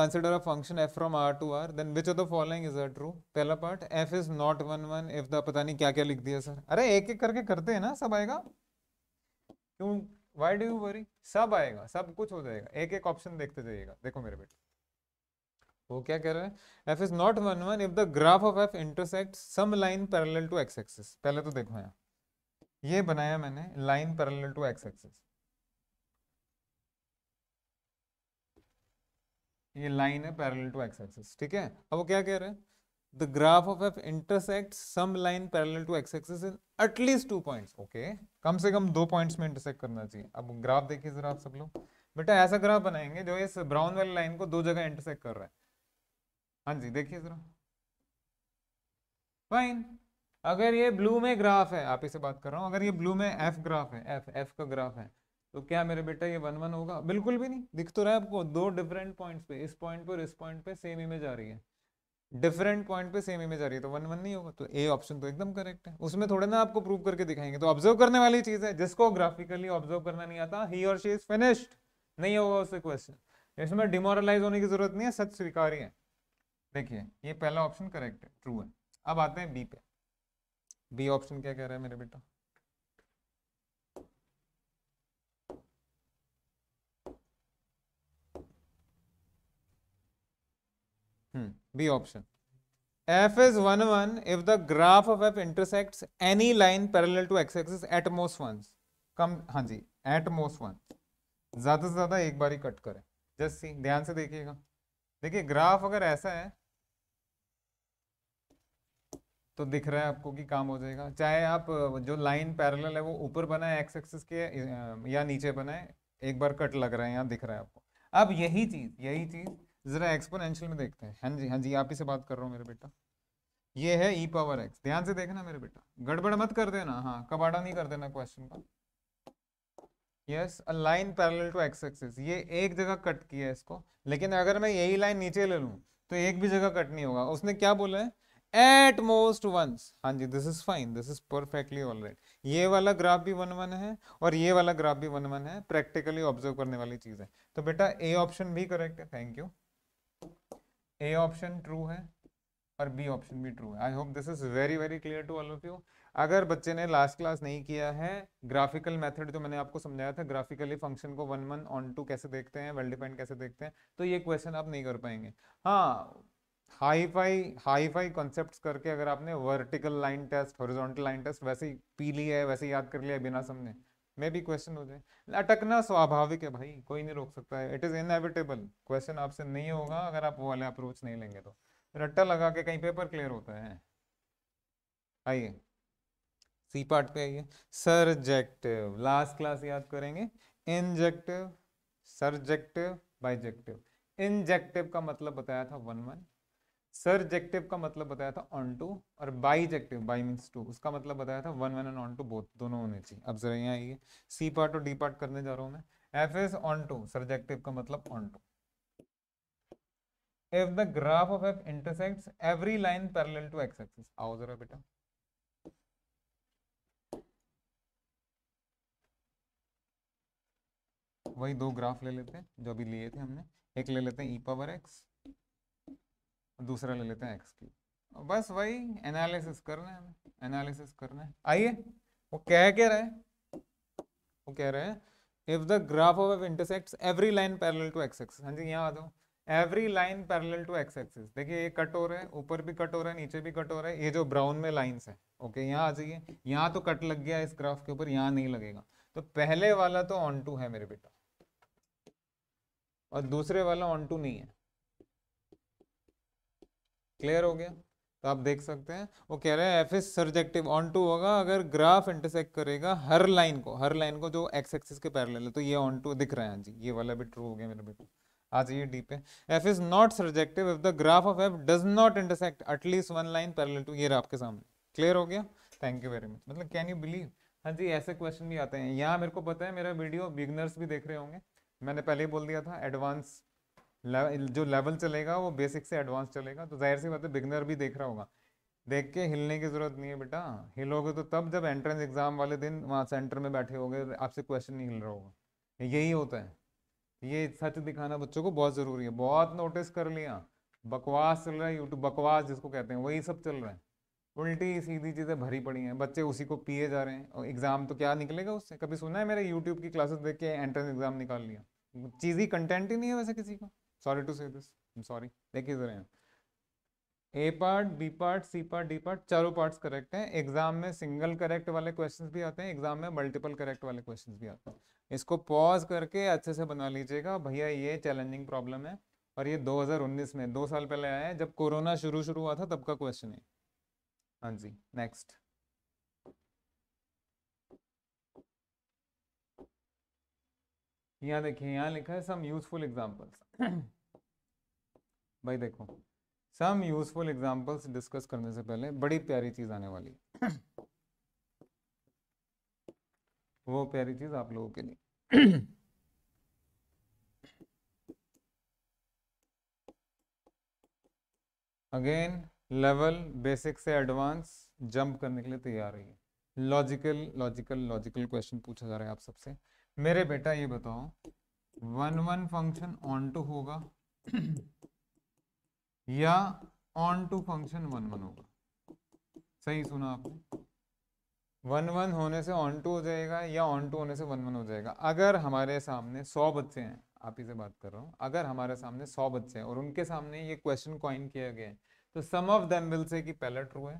consider a function f from R to R then which of the following is a true पहला part f is not one one if the पता नहीं क्या क्या लिख दिया सर अरे एक एक करके करते हैं ना सब आएगा क्यों वाई डू यू वरी सब आएगा सब कुछ हो जाएगा एक एक ऑप्शन देखते जाइएगा देखो मेरे बेटे वो क्या कह रहा है f is not one one if the graph of f intersect some line parallel to x axis पहले तो देखो यहाँ ये बनाया मैंने line parallel to x axis ये लाइन है पैरल टू एक्स एक्सिस ठीक है अब वो क्या कह रहे हैं the graph of f intersect some line parallel to x axis in at least two point okay कम से कम दो पॉइंट्स में इंटरसेक्ट करना चाहिए अब ग्राफ देखिए जरा आप सब लोग बेटा ऐसा ग्राफ बनाएंगे जो इस ब्राउन वाली लाइन को दो जगह इंटरसेक्ट कर रहा है हाँ जी देखिए जरा फाइन अगर ये ब्लू में ग्राफ है आप इसे बात कर रहा हूँ अगर ये ब्लू में एफ ग्राफ है एफ एफ का ग्राफ है तो क्या मेरे बेटा ये वन वन होगा बिल्कुल भी नहीं दिख तो रहा है आपको दो डिफरेंट पॉइंट्स पे इस पॉइंट पर इस पॉइंट पे सेम इमेज आ रही है डिफरेंट पॉइंट पे सेम इमेज आ रही है तो वन वन नहीं होगा तो ए ऑप्शन तो एकदम करेक्ट है उसमें थोड़े ना आपको प्रूव करके दिखाएंगे तो ऑब्जर्व करने वाली चीज है जिसको ग्राफिकली ऑब्जर्व करना नहीं आता ही और शी इज फिनिश्ड नहीं होगा उससे क्वेश्चन इसमें डिमोरलाइज होने की जरूरत नहीं है सच स्वीकार्य है देखिए ये पहला ऑप्शन करेक्ट है ट्रू है अब आते हैं बी पे बी ऑप्शन क्या कह रहा है मेरे बेटा hmm B option f is one one if the graph of f intersect any line parallel to x x at most one कम हाँ जी एट मोस्ट वन ज्यादा से ज्यादा एक बार ही कट करें जस्ट सी ध्यान से देखिएगा देखिए ग्राफ अगर ऐसा है तो दिख रहा है आपको कि काम हो जाएगा चाहे आप जो लाइन पैरल है वो ऊपर बनाए एक्स एक्सेस के या नीचे बनाए एक बार कट लग रहा है यहाँ दिख रहा है आपको अब यही चीज़ यही चीज़ ज़रा एक्सपोनेंशियल में देखते हैं हाँ जी हाँ जी आप ही से बात कर रहा हूँ मेरे बेटा ये है ई पावर एक्स ध्यान से देखना मेरे बेटा गड़बड़ मत कर देना हाँ कबाड़ा नहीं कर देना क्वेश्चन का yes a line parallel to x axis ये एक जगह कट किया है इसको लेकिन अगर मैं यही लाइन नीचे ले लूँ तो एक भी जगह कट नहीं होगा उसने क्या बोला है एट मोस्ट वंस हाँ जी this is fine this is perfectly all right ये वाला ग्राफ भी वन वन है और ये वाला ग्राफ भी वन वन है प्रैक्टिकली ऑब्जर्व करने वाली चीज है तो बेटा ए ऑप्शन भी करेक्ट है thank you A option true है और बी ऑप्शन भी ट्रू है I hope this is very very clear to all of you अगर बच्चे ने लास्ट क्लास नहीं किया है ग्राफिकल मेथड जो मैंने आपको समझाया था ग्राफिकली फंक्शन को वन वन ऑन टू कैसे देखते हैं वेल well डिफाइंड कैसे देखते हैं तो ये क्वेश्चन आप नहीं कर पाएंगे हाँ हाई फाई कॉन्सेप्ट करके अगर आपने vertical line test horizontal line test वैसे ही पी ली है वैसे याद कर लिया बिना समझे मे भी क्वेश्चन हो जाए अटकना स्वाभाविक है भाई कोई नहीं रोक सकता है इट इज़ इनएविटेबल क्वेश्चन आपसे नहीं होगा अगर आप वो वाले अप्रोच नहीं लेंगे तो रट्टा लगा के कहीं पेपर क्लियर होता है आइए सी पार्ट पे आइए सरजेक्टिव लास्ट क्लास याद करेंगे इंजेक्टिव सरजेक्टिव बाइजेक्टिव इंजेक्टिव का मतलब बताया था वन वन सरजेक्टिव का मतलब बताया था ऑन टू और बाईजेक्टिव बाई मीन्स टू उसका मतलब बताया था one one and onto both दोनों होने चाहिए अब जरा यहाँ आइए सी पार्ट और डी पार्ट करने जा रहा हूँ मैं f is onto surjective का मतलब onto if the graph of f intersects every line parallel to x axis आओ जरा बेटा वही दो ग्राफ ले लेते हैं जो अभी लिए थे हमने एक ले लेते हैं ई पावर एक्स दूसरा ले लेते हैं एक्स क्यूब बस वही एनालिसिस करना है एनालिसिस करना है आइए वो कह के रहे वो कह रहे हैं if the graph of f intersect every line parallel to x x हाँ जी यहाँ आ जाओ every line parallel to x axis देखिए ये कट हो रहा है ऊपर भी कट हो रहा है नीचे भी कट हो रहा है ये जो ब्राउन में लाइन्स है ओके यहाँ आ जाइए यहाँ तो कट लग गया इस ग्राफ के ऊपर यहाँ नहीं लगेगा तो पहले वाला तो ऑन टू है मेरे बेटा और दूसरे वाला ऑन टू नहीं है क्लियर हो गया तो आप देख सकते हैं वो कह रहे हैं f is surjective onto होगा अगर ग्राफ इंटरसेक्ट करेगा हर लाइन को हर लाइन को जो एक्स एक्सिस के पैर ले तो ये ऑन टू दिख रहा है हाँ जी ये वाला भी ट्रू हो गया मेरे बेटा आज ये डीप है f is not surjective if the graph of f does not intersect at least one line parallel to ये आपके सामने क्लियर हो गया थैंक यू वेरी मच मतलब कैन यू बिलीव हाँ जी ऐसे क्वेश्चन भी आते हैं यहाँ मेरे को पता है मेरा वीडियो बिगनर्स भी देख रहे होंगे मैंने पहले ही बोल दिया था एडवांस जो लेवल चलेगा वो बेसिक से एडवांस चलेगा तो जाहिर सी बात है बिगनर भी देख रहा होगा देख के हिलने की ज़रूरत नहीं है बेटा हिलोगे तो तब जब एंट्रेंस एग्ज़ाम वाले दिन वहाँ सेंटर में बैठे होगे आपसे क्वेश्चन नहीं हिल रहा होगा यही होता है ये सच दिखाना बच्चों को बहुत ज़रूरी है बहुत नोटिस कर लिया बकवास चल रहा है यूट्यूब बकवास जिसको कहते हैं वही सब चल रहा है उल्टी सीधी चीज़ें भरी पड़ी हैं बच्चे उसी को पिए जा रहे हैं और एग्ज़ाम तो क्या निकलेगा उससे कभी सुना है मेरे यूट्यूब की क्लासेस देख के एंट्रेंस एग्ज़ाम निकाल लिया चीज़ ही कंटेंट ही नहीं है वैसे किसी का sorry to say this i'm sorry देखिए जरा A part B part C part D part चारों पार्ट्स करेक्ट हैं एग्जाम में सिंगल करेक्ट वाले क्वेश्चंस भी आते हैं एग्जाम में मल्टीपल करेक्ट वाले क्वेश्चंस भी आते हैं इसको पॉज करके अच्छे से बना लीजिएगा भैया ये चैलेंजिंग प्रॉब्लम है और ये 2019 में दो साल पहले आया है जब कोरोना शुरू शुरू हुआ था तब का क्वेश्चन है हाँ जी नेक्स्ट यहाँ देखिए यहाँ लिखा है सम यूजफुल एग्जाम्पल्स भाई देखो सम यूजफुल एग्जांपल्स डिस्कस करने से पहले बड़ी प्यारी चीज़ आने वाली है वो प्यारी चीज़ आप लोगों के लिए अगेन लेवल बेसिक से एडवांस जंप करने के लिए तैयार है लॉजिकल लॉजिकल लॉजिकल क्वेश्चन पूछा जा रहा है आप सबसे मेरे बेटा ये बताओ one one function onto होगा या onto function one one होगा सही सुना आपने वन वन होने से ऑन टू हो जाएगा या ऑन टू होने से वन वन हो जाएगा अगर हमारे सामने सौ बच्चे हैं आप ही से बात कर रहा हूँ अगर हमारे सामने सौ बच्चे हैं और उनके सामने ये क्वेश्चन क्वाइन किया गया है तो सम ऑफ देम विल से कि पहला ट्रू है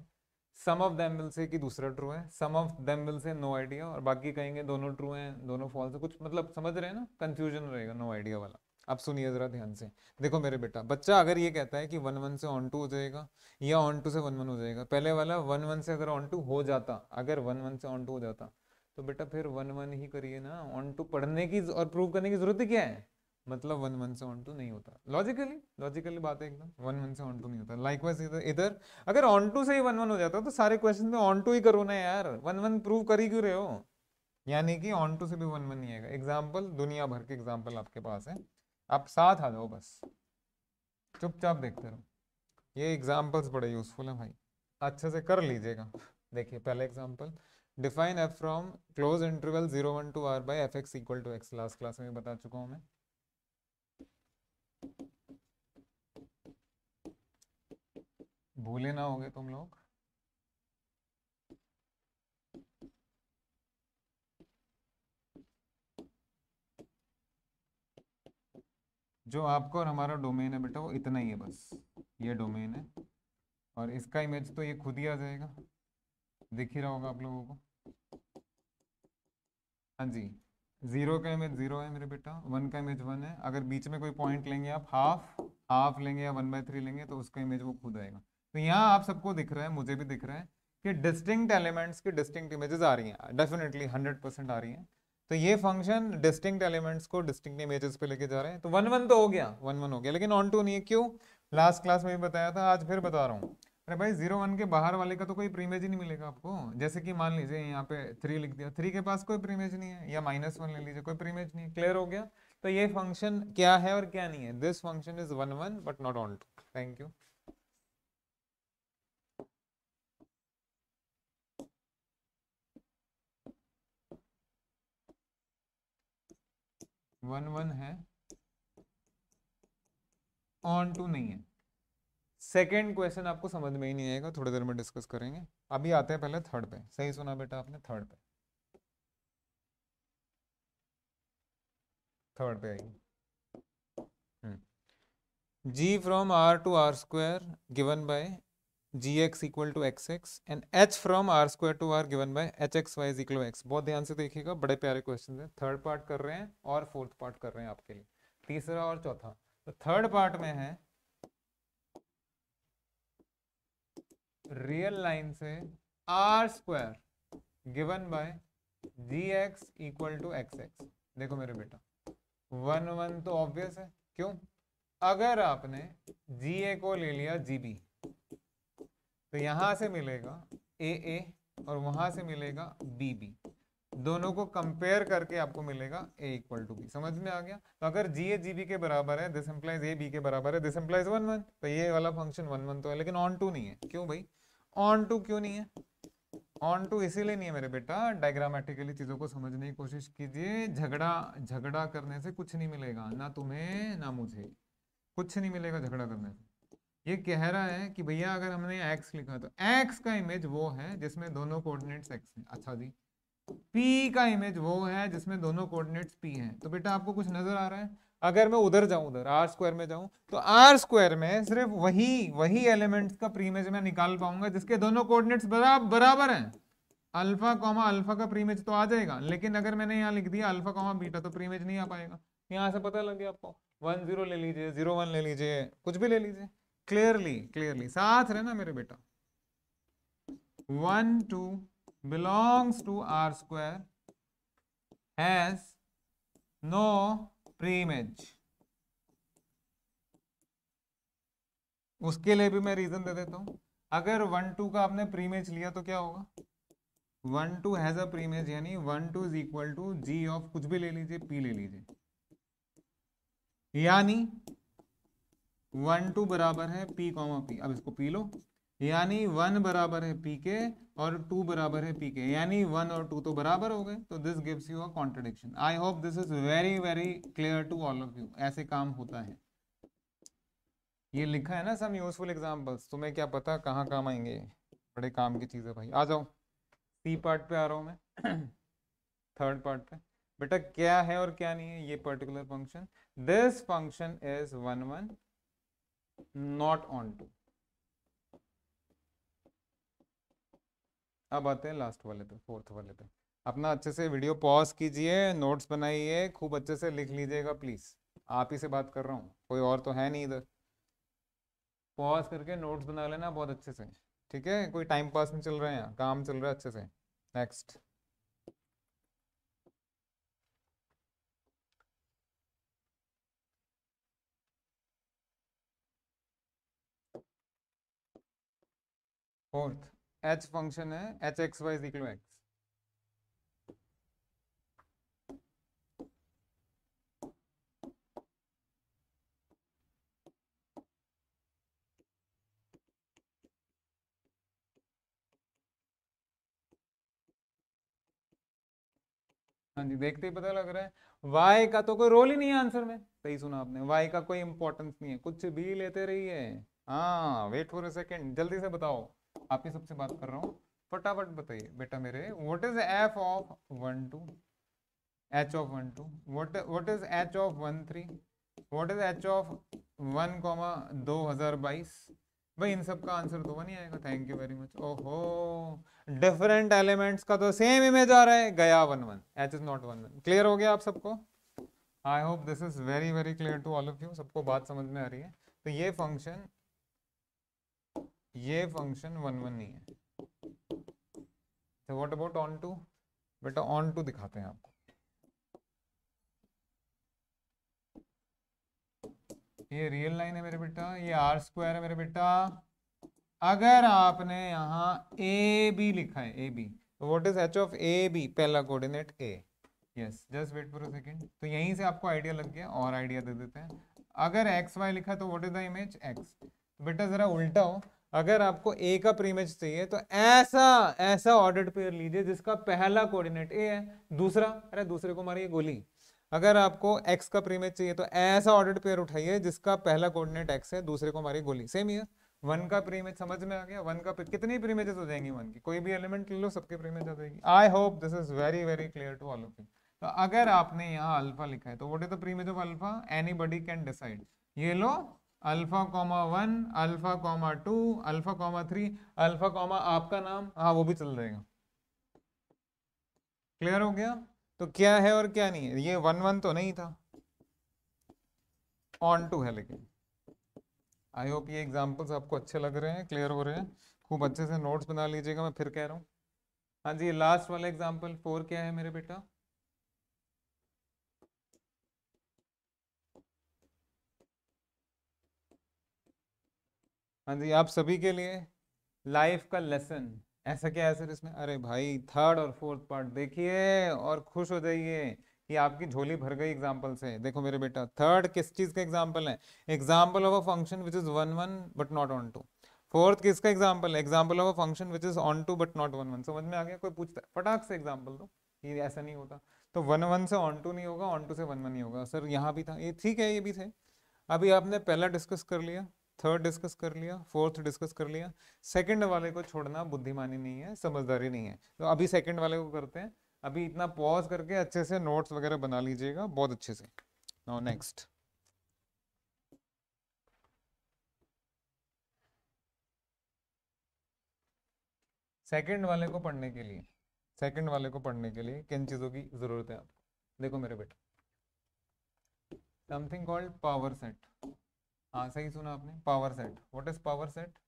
सम ऑफ देम विल से कि दूसरा ट्रू है some of them will say no idea और बाकी कहेंगे दोनों ट्रू हैं दोनों फॉल्स है कुछ मतलब समझ रहे हैं ना कंफ्यूजन रहेगा नो आइडिया वाला अब सुनिए जरा ध्यान से देखो मेरे बेटा बच्चा अगर ये कहता है कि वन वन से ऑन टू हो जाएगा या ऑन टू से वन वन हो जाएगा पहले वाला वन वन से अगर ऑन टू हो जाता अगर वन वन से ऑन टू हो जाता तो बेटा फिर वन वन ही करिए ना ऑन टू पढ़ने की और प्रूव करने की जरूरत ही क्या है मतलब वन वन से ऑन टू नहीं होता लॉजिकली लॉजिकली बात है एकदम वन वन से ऑन टू नहीं होता लाइक वाइज इधर इधर अगर ऑन टू से ही वन वन हो जाता तो सारे क्वेश्चन में ऑन टू ही करो ना यार वन वन प्रूव कर ही क्यों रहे हो यानी कि ऑन टू से भी वन वन नहीं आएगा एग्जाम्पल दुनिया भर के एग्जाम्पल आपके पास है आप साथ आ जाओ बस चुपचाप देखते रहो ये एग्जाम्पल्स बड़े यूजफुल हैं भाई अच्छे से कर लीजिएगा देखिए पहले example define F from close interval zero one to R by F x equal to x last class में बता चुका हूँ मैं भूले ना होंगे तुम लोग जो आपका और हमारा डोमेन है बेटा वो इतना ही है बस ये डोमेन है और इसका इमेज तो ये खुद ही आ जाएगा दिख ही रहा होगा आप लोगों को हाँ जी जीरो का इमेज जीरो है मेरे बेटा वन का इमेज वन है अगर बीच में कोई पॉइंट लेंगे आप हाफ हाफ लेंगे या वन बाई थ्री लेंगे तो उसका इमेज वो खुद आएगा तो यहाँ आप सबको दिख रहा है मुझे भी दिख रहा है कि डिस्टिंक्ट एलिमेंट्स की डिस्टिंक्ट इमेजेस आ रही हैं डेफिनेटली हंड्रेड परसेंट आ रही हैं तो ये फंक्शन डिस्टिंक्ट एलिमेंट्स को डिस्टिंक्ट इमेजेस पे लेके जा रहे हैं तो वन वन तो हो गया वन वन हो गया लेकिन ऑन टू नहीं है क्यों लास्ट क्लास में भी बताया था आज फिर बता रहा हूँ अरे भाई जीरो वन के बाहर वाले का तो कोई प्रीमेज ही नहीं मिलेगा आपको जैसे कि मान लीजिए यहाँ पे थ्री लिख दिया थ्री के पास कोई प्रीमेज नहीं है या माइनस वन ले लीजिए कोई प्रीमेज नहीं है क्लियर हो गया तो ये फंक्शन क्या है और क्या नहीं है this function is one one but not onto thank you one one है ऑन टू नहीं है सेकेंड क्वेश्चन आपको समझ में ही नहीं आएगा थोड़ी देर में डिस्कस करेंगे अभी आते हैं पहले थर्ड पे सही सुना बेटा आपने थर्ड पे थर्ड पे आएगी g from R to R square given by g x equal to x x and h from R square to R given by h x y equal x बहुत ध्यान से देखिएगा बड़े प्यारे क्वेश्चन है थर्ड पार्ट कर रहे हैं और फोर्थ पार्ट कर रहे हैं आपके लिए तीसरा और चौथा तो थर्ड पार्ट में है रियल लाइन से R square given by g x equal to x x देखो मेरे बेटा वन वन तो ऑब्वियस है क्यों अगर आपने जी ए को ले लिया जी बी तो यहाँ से मिलेगा ए ए और वहां से मिलेगा बी बी दोनों को कंपेयर करके आपको मिलेगा ए इक्वल टू बी समझ में आ गया तो अगर जी ए जी बी के बराबर है दिस एम्प्लाइज ए बी के बराबर है दिस एम्प्लाइज वन वन तो ये वाला फंक्शन वन वन तो है लेकिन ऑन टू नहीं है क्यों भाई ऑन टू क्यों नहीं है ऑन टू इसीलिए नहीं है मेरे बेटा डायग्रामेटिकली चीज़ों को समझने की कोशिश कीजिए झगड़ा झगड़ा करने से कुछ नहीं मिलेगा ना तुम्हें ना मुझे कुछ नहीं मिलेगा झगड़ा करने से ये कह रहा है कि भैया अगर हमने x लिखा तो x का इमेज वो है जिसमें दोनों कोऑर्डिनेट्स x हैं अच्छा जी p का इमेज वो है जिसमें दोनों कोऑर्डिनेट्स p हैं तो बेटा आपको कुछ नजर आ रहा है अगर मैं उधर जाऊं उधर आर स्क्वायर में जाऊं तो आर स्क्वायर में सिर्फ वही वही एलिमेंट्स का इमेज मैं निकाल पाऊंगा जिसके दोनों कोऑर्डिनेट्स बराबर बराबर हैं अल्फा कॉमा अल्फा का प्रीमेज तो आ जाएगा लेकिन अगर मैंने यहाँ लिख दिया अल्फा कॉमा बीटा तो प्रीमेज नहीं आ पाएगा यहाँ से पता लग गया आपको वन जीरो ले लीजिए जीरो वन ले लीजिए कुछ भी ले लीजिए क्लियरली क्लियरली साथ रहना मेरे बेटा one two belongs to R square has no preimage. उसके लिए भी मैं रीजन दे देता हूं अगर वन टू का आपने प्रीमेज लिया तो क्या होगा one two has a preimage यानी one two is equal to g of कुछ भी ले लीजिए पी ले लीजिए यानी वन टू बराबर है पी कॉमा पी अब इसको पी लो यानी वन बराबर है पी के और टू बराबर है पी के यानी वन और टू तो बराबर हो गए तो this gives you a contradiction I hope this is very very clear to all of you ऐसे काम होता है ये लिखा है ना सम यूजफुल एग्जाम्पल्स तुम्हें क्या पता कहाँ काम आएंगे बड़े काम की चीज़ है भाई आ जाओ सी पार्ट पे आ रहा हूँ मैं थर्ड पार्ट पे बेटा क्या है और क्या नहीं है ये particular function this function is one one not onto अब आते हैं लास्ट वाले पे फोर्थ वाले पे अपना अच्छे से वीडियो पॉज कीजिए नोट्स बनाइए खूब अच्छे से लिख लीजिएगा प्लीज आप ही से बात कर रहा हूँ कोई और तो है नहीं इधर पॉज करके नोट्स बना लेना बहुत अच्छे से ठीक है कोई टाइम पास नहीं चल रहा है काम चल रहा है अच्छे से नेक्स्ट फोर्थ एच फंक्शन है h x y is equal x हाँ जी देखते ही पता लग रहा है वाई का तो कोई रोल ही नहीं है आंसर में सही सुना आपने वाई का कोई इंपॉर्टेंस नहीं है कुछ भी लेते रहिए हाँ वेट फॉर अ सेकेंड जल्दी से बताओ आप ही सबसे बात कर रहा हूँ फटाफट बताइए बेटा मेरे what is f of one two h of one two what what is h of one three what is h of one comma दो हजार बाईस भाई इन सब का आंसर तो नहीं आएगा थैंक यू वेरी मच ओहो डिफरेंट एलिमेंट्स का तो सेम इमेज आ रहा है गया one one h is not one one clear हो गया आप सबको I hope this is very very clear to all of you सबको बात समझ में आ रही है तो ये फंक्शन ये फंक्शन वन वन ही है तो व्हाट अबाउट ऑन टू बेटा ऑन टू दिखाते हैं आपको ये रियल लाइन है मेरे बेटा ये आर स्क्वायर है मेरे बेटा अगर आपने यहां ए बी लिखा है ए बी तो what is h of a b पहला coordinate a yes just wait for a second तो यहीं से आपको आइडिया लग गया और आइडिया दे देते हैं अगर एक्स वाई लिखा तो what is the image x बेटा जरा उल्टा हो अगर आपको ए का प्रीमेज चाहिए तो ऐसा ऐसा ऑर्डर पेयर लीजिए जिसका पहला कोऑर्डिनेट ए है दूसरा अरे दूसरे को मारिए गोली अगर आपको एक्स का प्रीमेज चाहिए तो ऐसा ऑर्डर पेयर उठाइए जिसका पहला कोऑर्डिनेट एक्स है दूसरे को मारिए गोली सेम ही है वन का प्रीमेज समझ में आ गया वन का कितनी प्रीमेजेस हो जाएंगी वन की कोई भी एलिमेंट ले लो सबके प्रीमेज आ जाएगी I hope this is very very clear to all of you तो अगर आपने यहाँ अल्फा लिखा है तो what is the preimage of alpha anybody can decide ये लो alpha comma one alpha comma two alpha comma three alpha comma आपका नाम हाँ वो भी चल जाएगा क्लियर हो गया तो क्या है और क्या नहीं है ये वन वन तो नहीं था ऑन टू है लेकिन आई होप ये एग्जाम्पल्स आपको अच्छे लग रहे हैं क्लियर हो रहे हैं खूब अच्छे से नोट्स बना लीजिएगा मैं फिर कह रहा हूँ हाँ जी लास्ट वाला एग्जाम्पल फोर क्या है मेरे बेटा हाँ जी आप सभी के लिए लाइफ का लेसन ऐसा क्या है सर इसमें अरे भाई थर्ड और फोर्थ पार्ट देखिए और खुश हो जाइए कि आपकी झोली भर गई एग्जाम्पल से देखो मेरे बेटा थर्ड किस चीज का एग्जाम्पल है example of a function which is one one but not onto fourth किसका एग्जाम्पल है example of a function which is onto but not one one समझ में आ गया कोई पूछता है फटाक से एग्जाम्पल दो ये ऐसा नहीं होता तो वन वन से ऑन टू नहीं होगा ऑन टू से वन वन ही होगा सर यहाँ भी था ये ठीक है ये भी थे अभी आपने पहला डिस्कस कर लिया थर्ड डिस्कस कर लिया फोर्थ डिस्कस कर लिया सेकंड वाले को छोड़ना बुद्धिमानी नहीं है समझदारी नहीं है तो अभी सेकंड वाले को करते हैं अभी इतना पॉज करके अच्छे से नोट्स वगैरह बना लीजिएगा बहुत अच्छे से नाउ नेक्स्ट सेकंड वाले को पढ़ने के लिए सेकंड वाले को पढ़ने के लिए किन चीज़ों की ज़रूरत है आपको देखो मेरे बेटा समथिंग कॉल्ड पावर सेट हाँ सही सुना आपने power set what is power set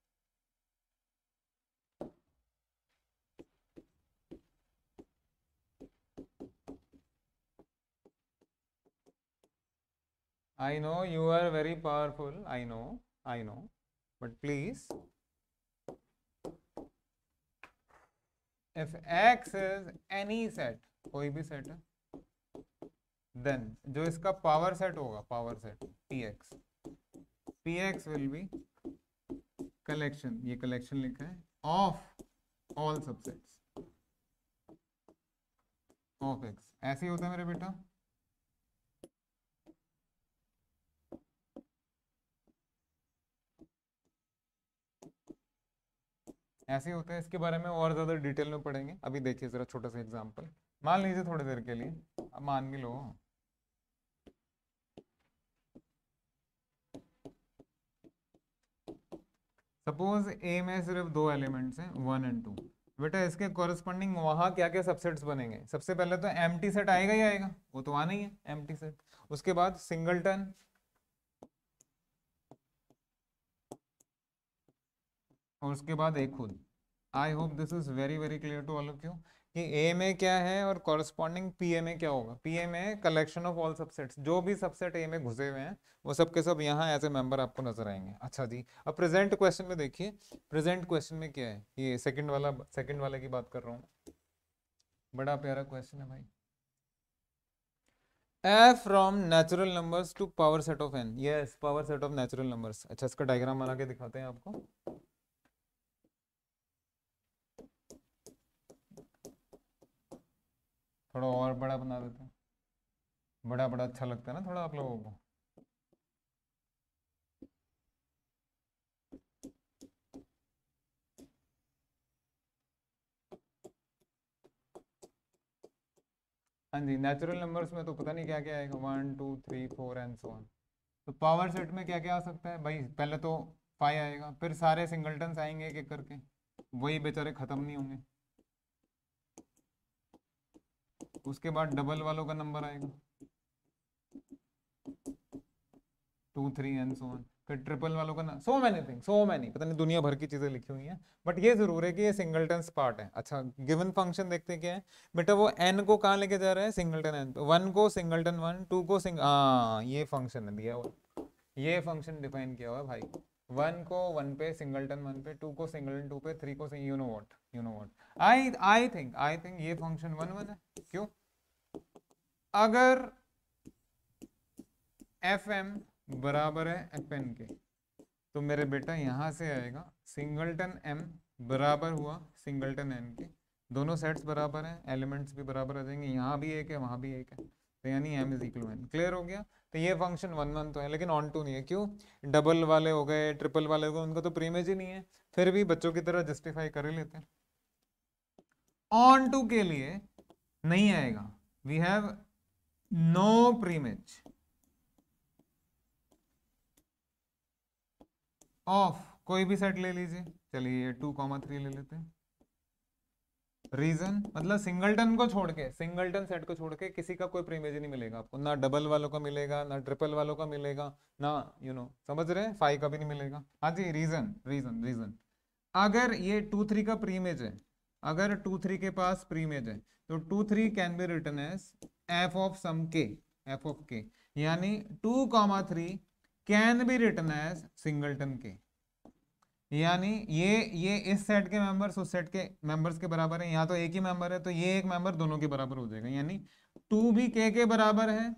I know you are very powerful I know I know but please if x is any set कोई भी सेट है देन जो इसका पावर सेट होगा power set P x P x will be collection ये collection लिखा है of all subsets of x ऐसे ही होता है मेरे बेटा ऐसे होता है इसके बारे में और ज़्यादा डिटेल में पढ़ेंगे अभी देखिए ज़रा छोटा सा एग्जांपल मान लीजिए थोड़ी देर के लिए अब मान भी लो सपोज ए में सिर्फ दो एलिमेंट्स हैं वन एंड टू बेटा इसके कॉरस्पॉन्डिंग वहाँ क्या क्या सबसेट्स बनेंगे सबसे पहले तो एम सेट आएगा ही आएगा वो तो आना ही है एम सेट उसके बाद सिंगल सिंगलटन और उसके बाद एक खुद I hope this is very very clear to all of you कि ए में क्या है और कॉरस्पॉन्डिंग पी ए में क्या होगा पी ए में कलेक्शन ऑफ ऑल सबसेट्स जो भी सबसेट ए में घुसे हुए हैं वो सब के सब यहाँ एज ए मेंबर आपको नजर आएंगे अच्छा जी अब प्रेजेंट क्वेश्चन में देखिए प्रेजेंट क्वेश्चन में क्या है ये सेकंड वाला सेकंड वाले की बात कर रहा हूँ बड़ा प्यारा क्वेश्चन है भाई f from natural numbers to power set of N yes power set of natural numbers अच्छा इसका डायग्राम बना के दिखाते हैं आपको थोड़ा और बड़ा बना देते हैं बड़ा बड़ा अच्छा लगता है ना थोड़ा आप लोगों को हाँ जी नेचुरल नंबर्स में तो पता नहीं क्या क्या आएगा one two three four and so on तो पावर सेट में क्या क्या आ सकता है भाई पहले तो फाइव आएगा फिर सारे सिंगलटन्स आएंगे एक एक करके वही बेचारे ख़त्म नहीं होंगे उसके बाद डबल वालों का नंबर आएगा two three and so on फिर ट्रिपल वालों का ना so many thing so many पता नहीं दुनिया भर की चीज़ें लिखी हुई हैं बट ये ज़रूर है कि ये सिंगलटन पार्ट है अच्छा गिवन फंक्शन देखते क्या है बेटा वो एन को कहाँ लेके जा रहा है सिंगलटन एन वन को सिंगलटन वन टू को सिंग हाँ ये फंक्शन दिया हुआ ये फंक्शन डिफाइन किया हुआ है भाई वन को वन पे सिंगलटन वन पे टू को सिंगलटन टू पे थ्री को you know what you know what I I think I think ये फंक्शन वन वन है क्यों अगर एफ एम बराबर है एफ एन के तो मेरे बेटा यहां से आएगा सिंगलटन एम बराबर हुआ सिंगलटन एन के दोनों सेट्स बराबर हैं एलिमेंट्स भी बराबर आ जाएंगे यहाँ भी एक है वहाँ भी एक है तो यानी m is equal n clear हो गया तो ये फंक्शन वन वन तो है लेकिन ऑन टू नहीं है क्यों डबल वाले हो गए ट्रिपल वाले हो गए उनका तो प्रीमेज ही नहीं है फिर भी बच्चों की तरह जस्टिफाई कर ही लेते हैं ऑन टू के लिए नहीं आएगा we have no preimage of कोई भी सेट ले लीजिए चलिए टू कॉमा थ्री ले लेते हैं रीजन मतलब सिंगलटन को छोड़ के सिंगलटन सेट को छोड़ के किसी का कोई प्रीमेज नहीं मिलेगा आपको ना डबल वालों का मिलेगा ना ट्रिपल वालों का मिलेगा ना यू you नो know, समझ रहे हैं फाइव का भी नहीं मिलेगा हाँ जी रीजन रीजन रीजन अगर ये टू थ्री का प्रीमेज है अगर टू थ्री के पास प्रीमेज है तो two three can be written as f of some k f of k यानी two comma three can be written as singleton k यानी ये ये इस सेट के मेंबर्स उस सेट के मेंबर्स के बराबर है या तो एक ही मेंबर है तो ये एक मेंबर दोनों के बराबर हो जाएगा यानी टू भी के के बराबर है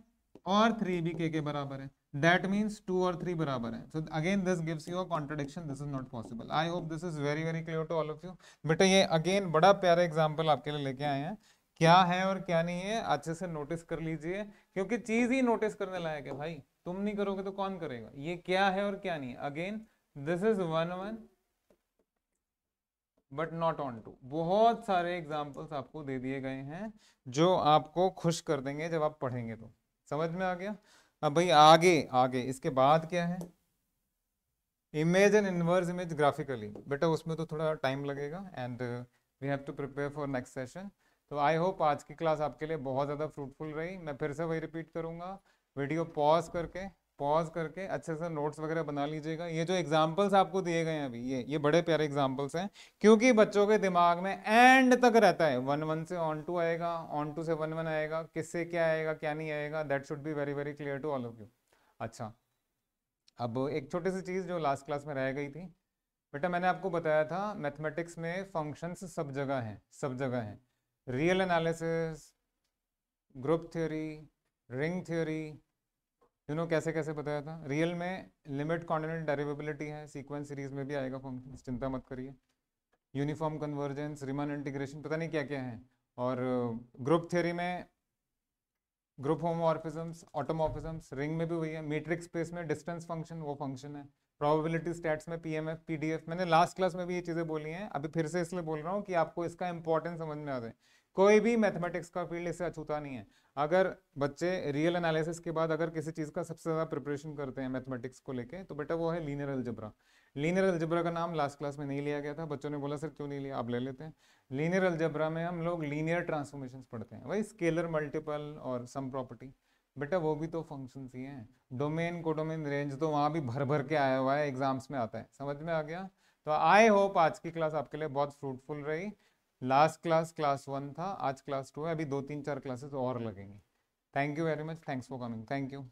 और थ्री भी के के बराबर है दैट मीन्स टू और थ्री बराबर है so again this gives you a contradiction this is not possible I hope this is very very clear to all of you बेटा ये अगेन बड़ा प्यारा एग्जाम्पल आपके लिए लेके आए हैं क्या है और क्या नहीं है अच्छे से नोटिस कर लीजिए क्योंकि चीज ही नोटिस करने लायक है भाई तुम नहीं करोगे तो कौन करेगा ये क्या है और क्या नहीं है again this is one one but not onto बहुत सारे एग्जाम्पल्स आपको दे दिए गए हैं जो आपको खुश कर देंगे जब आप पढ़ेंगे तो समझ में आ गया अब भाई आगे आगे इसके बाद क्या है image and inverse image graphically बेटा उसमें तो थोड़ा टाइम लगेगा and we have to prepare for next session तो आई होप आज की क्लास आपके लिए बहुत ज़्यादा फ्रूटफुल रही मैं फिर से वही रिपीट करूँगा वीडियो पॉज करके पॉज करके अच्छे से नोट्स वगैरह बना लीजिएगा ये जो एग्जाम्पल्स आपको दिए गए हैं अभी ये ये बड़े प्यारे एग्जाम्पल्स हैं क्योंकि बच्चों के दिमाग में एंड तक रहता है वन वन से ऑन टू आएगा ऑन टू से वन वन आएगा किससे क्या आएगा क्या नहीं आएगा that should be very very clear to all of you अच्छा अब एक छोटी सी चीज़ जो लास्ट क्लास में रह गई थी बेटा मैंने आपको बताया था मैथमेटिक्स में फंक्शंस सब जगह हैं सब जगह हैं real analysis group theory ring theory you know कैसे कैसे बताया था रियल में लिमिट कॉन्टिनेंट डेरिवेबिलिटी है सीक्वेंस सीरीज में भी आएगा फंक्शन चिंता मत करिए यूनिफॉर्म कन्वर्जेंस रिमन इंटीग्रेशन पता नहीं क्या क्या है और ग्रुप uh, थ्योरी में ग्रुप होमोमॉर्फिज्म्स ऑटोमोफिजम्स रिंग में भी वही है मीट्रिक स्पेस में डिस्टेंस फंक्शन वो फंक्शन है प्रोबेबिलिटी स्टैट्स में P P M F D F मैंने लास्ट क्लास में भी ये चीज़ें बोली हैं अभी फिर से इसलिए बोल रहा हूँ कि आपको इसका इंपॉर्टेंस समझ में आ जाए कोई भी मैथमेटिक्स का फील्ड इससे अछूता नहीं है अगर बच्चे रियल एनालिसिस के बाद अगर किसी चीज़ का सबसे ज़्यादा प्रिपरेशन करते हैं मैथमेटिक्स को लेके तो बेटा वो है लीनियर अलजबरा लीनियर अलजबरा का नाम लास्ट क्लास में नहीं लिया गया था बच्चों ने बोला सर क्यों नहीं लिया आप ले लेते हैं लीनियर अलजबरा में हम लोग लीनियर ट्रांसफॉर्मेशन पढ़ते हैं वही स्केलर मल्टीपल और सम प्रॉपर्टी बेटा वो भी तो फंक्शन ही हैं डोमेन कोडोमेन रेंज तो वहाँ भी भर भर के आया हुआ है एग्जाम्स में आता है समझ में आ गया तो आई होप आज की क्लास आपके लिए बहुत फ्रूटफुल रही लास्ट क्लास क्लास वन था आज क्लास टू है अभी दो तीन चार क्लासेस और लगेंगे thank you very much thanks for coming thank you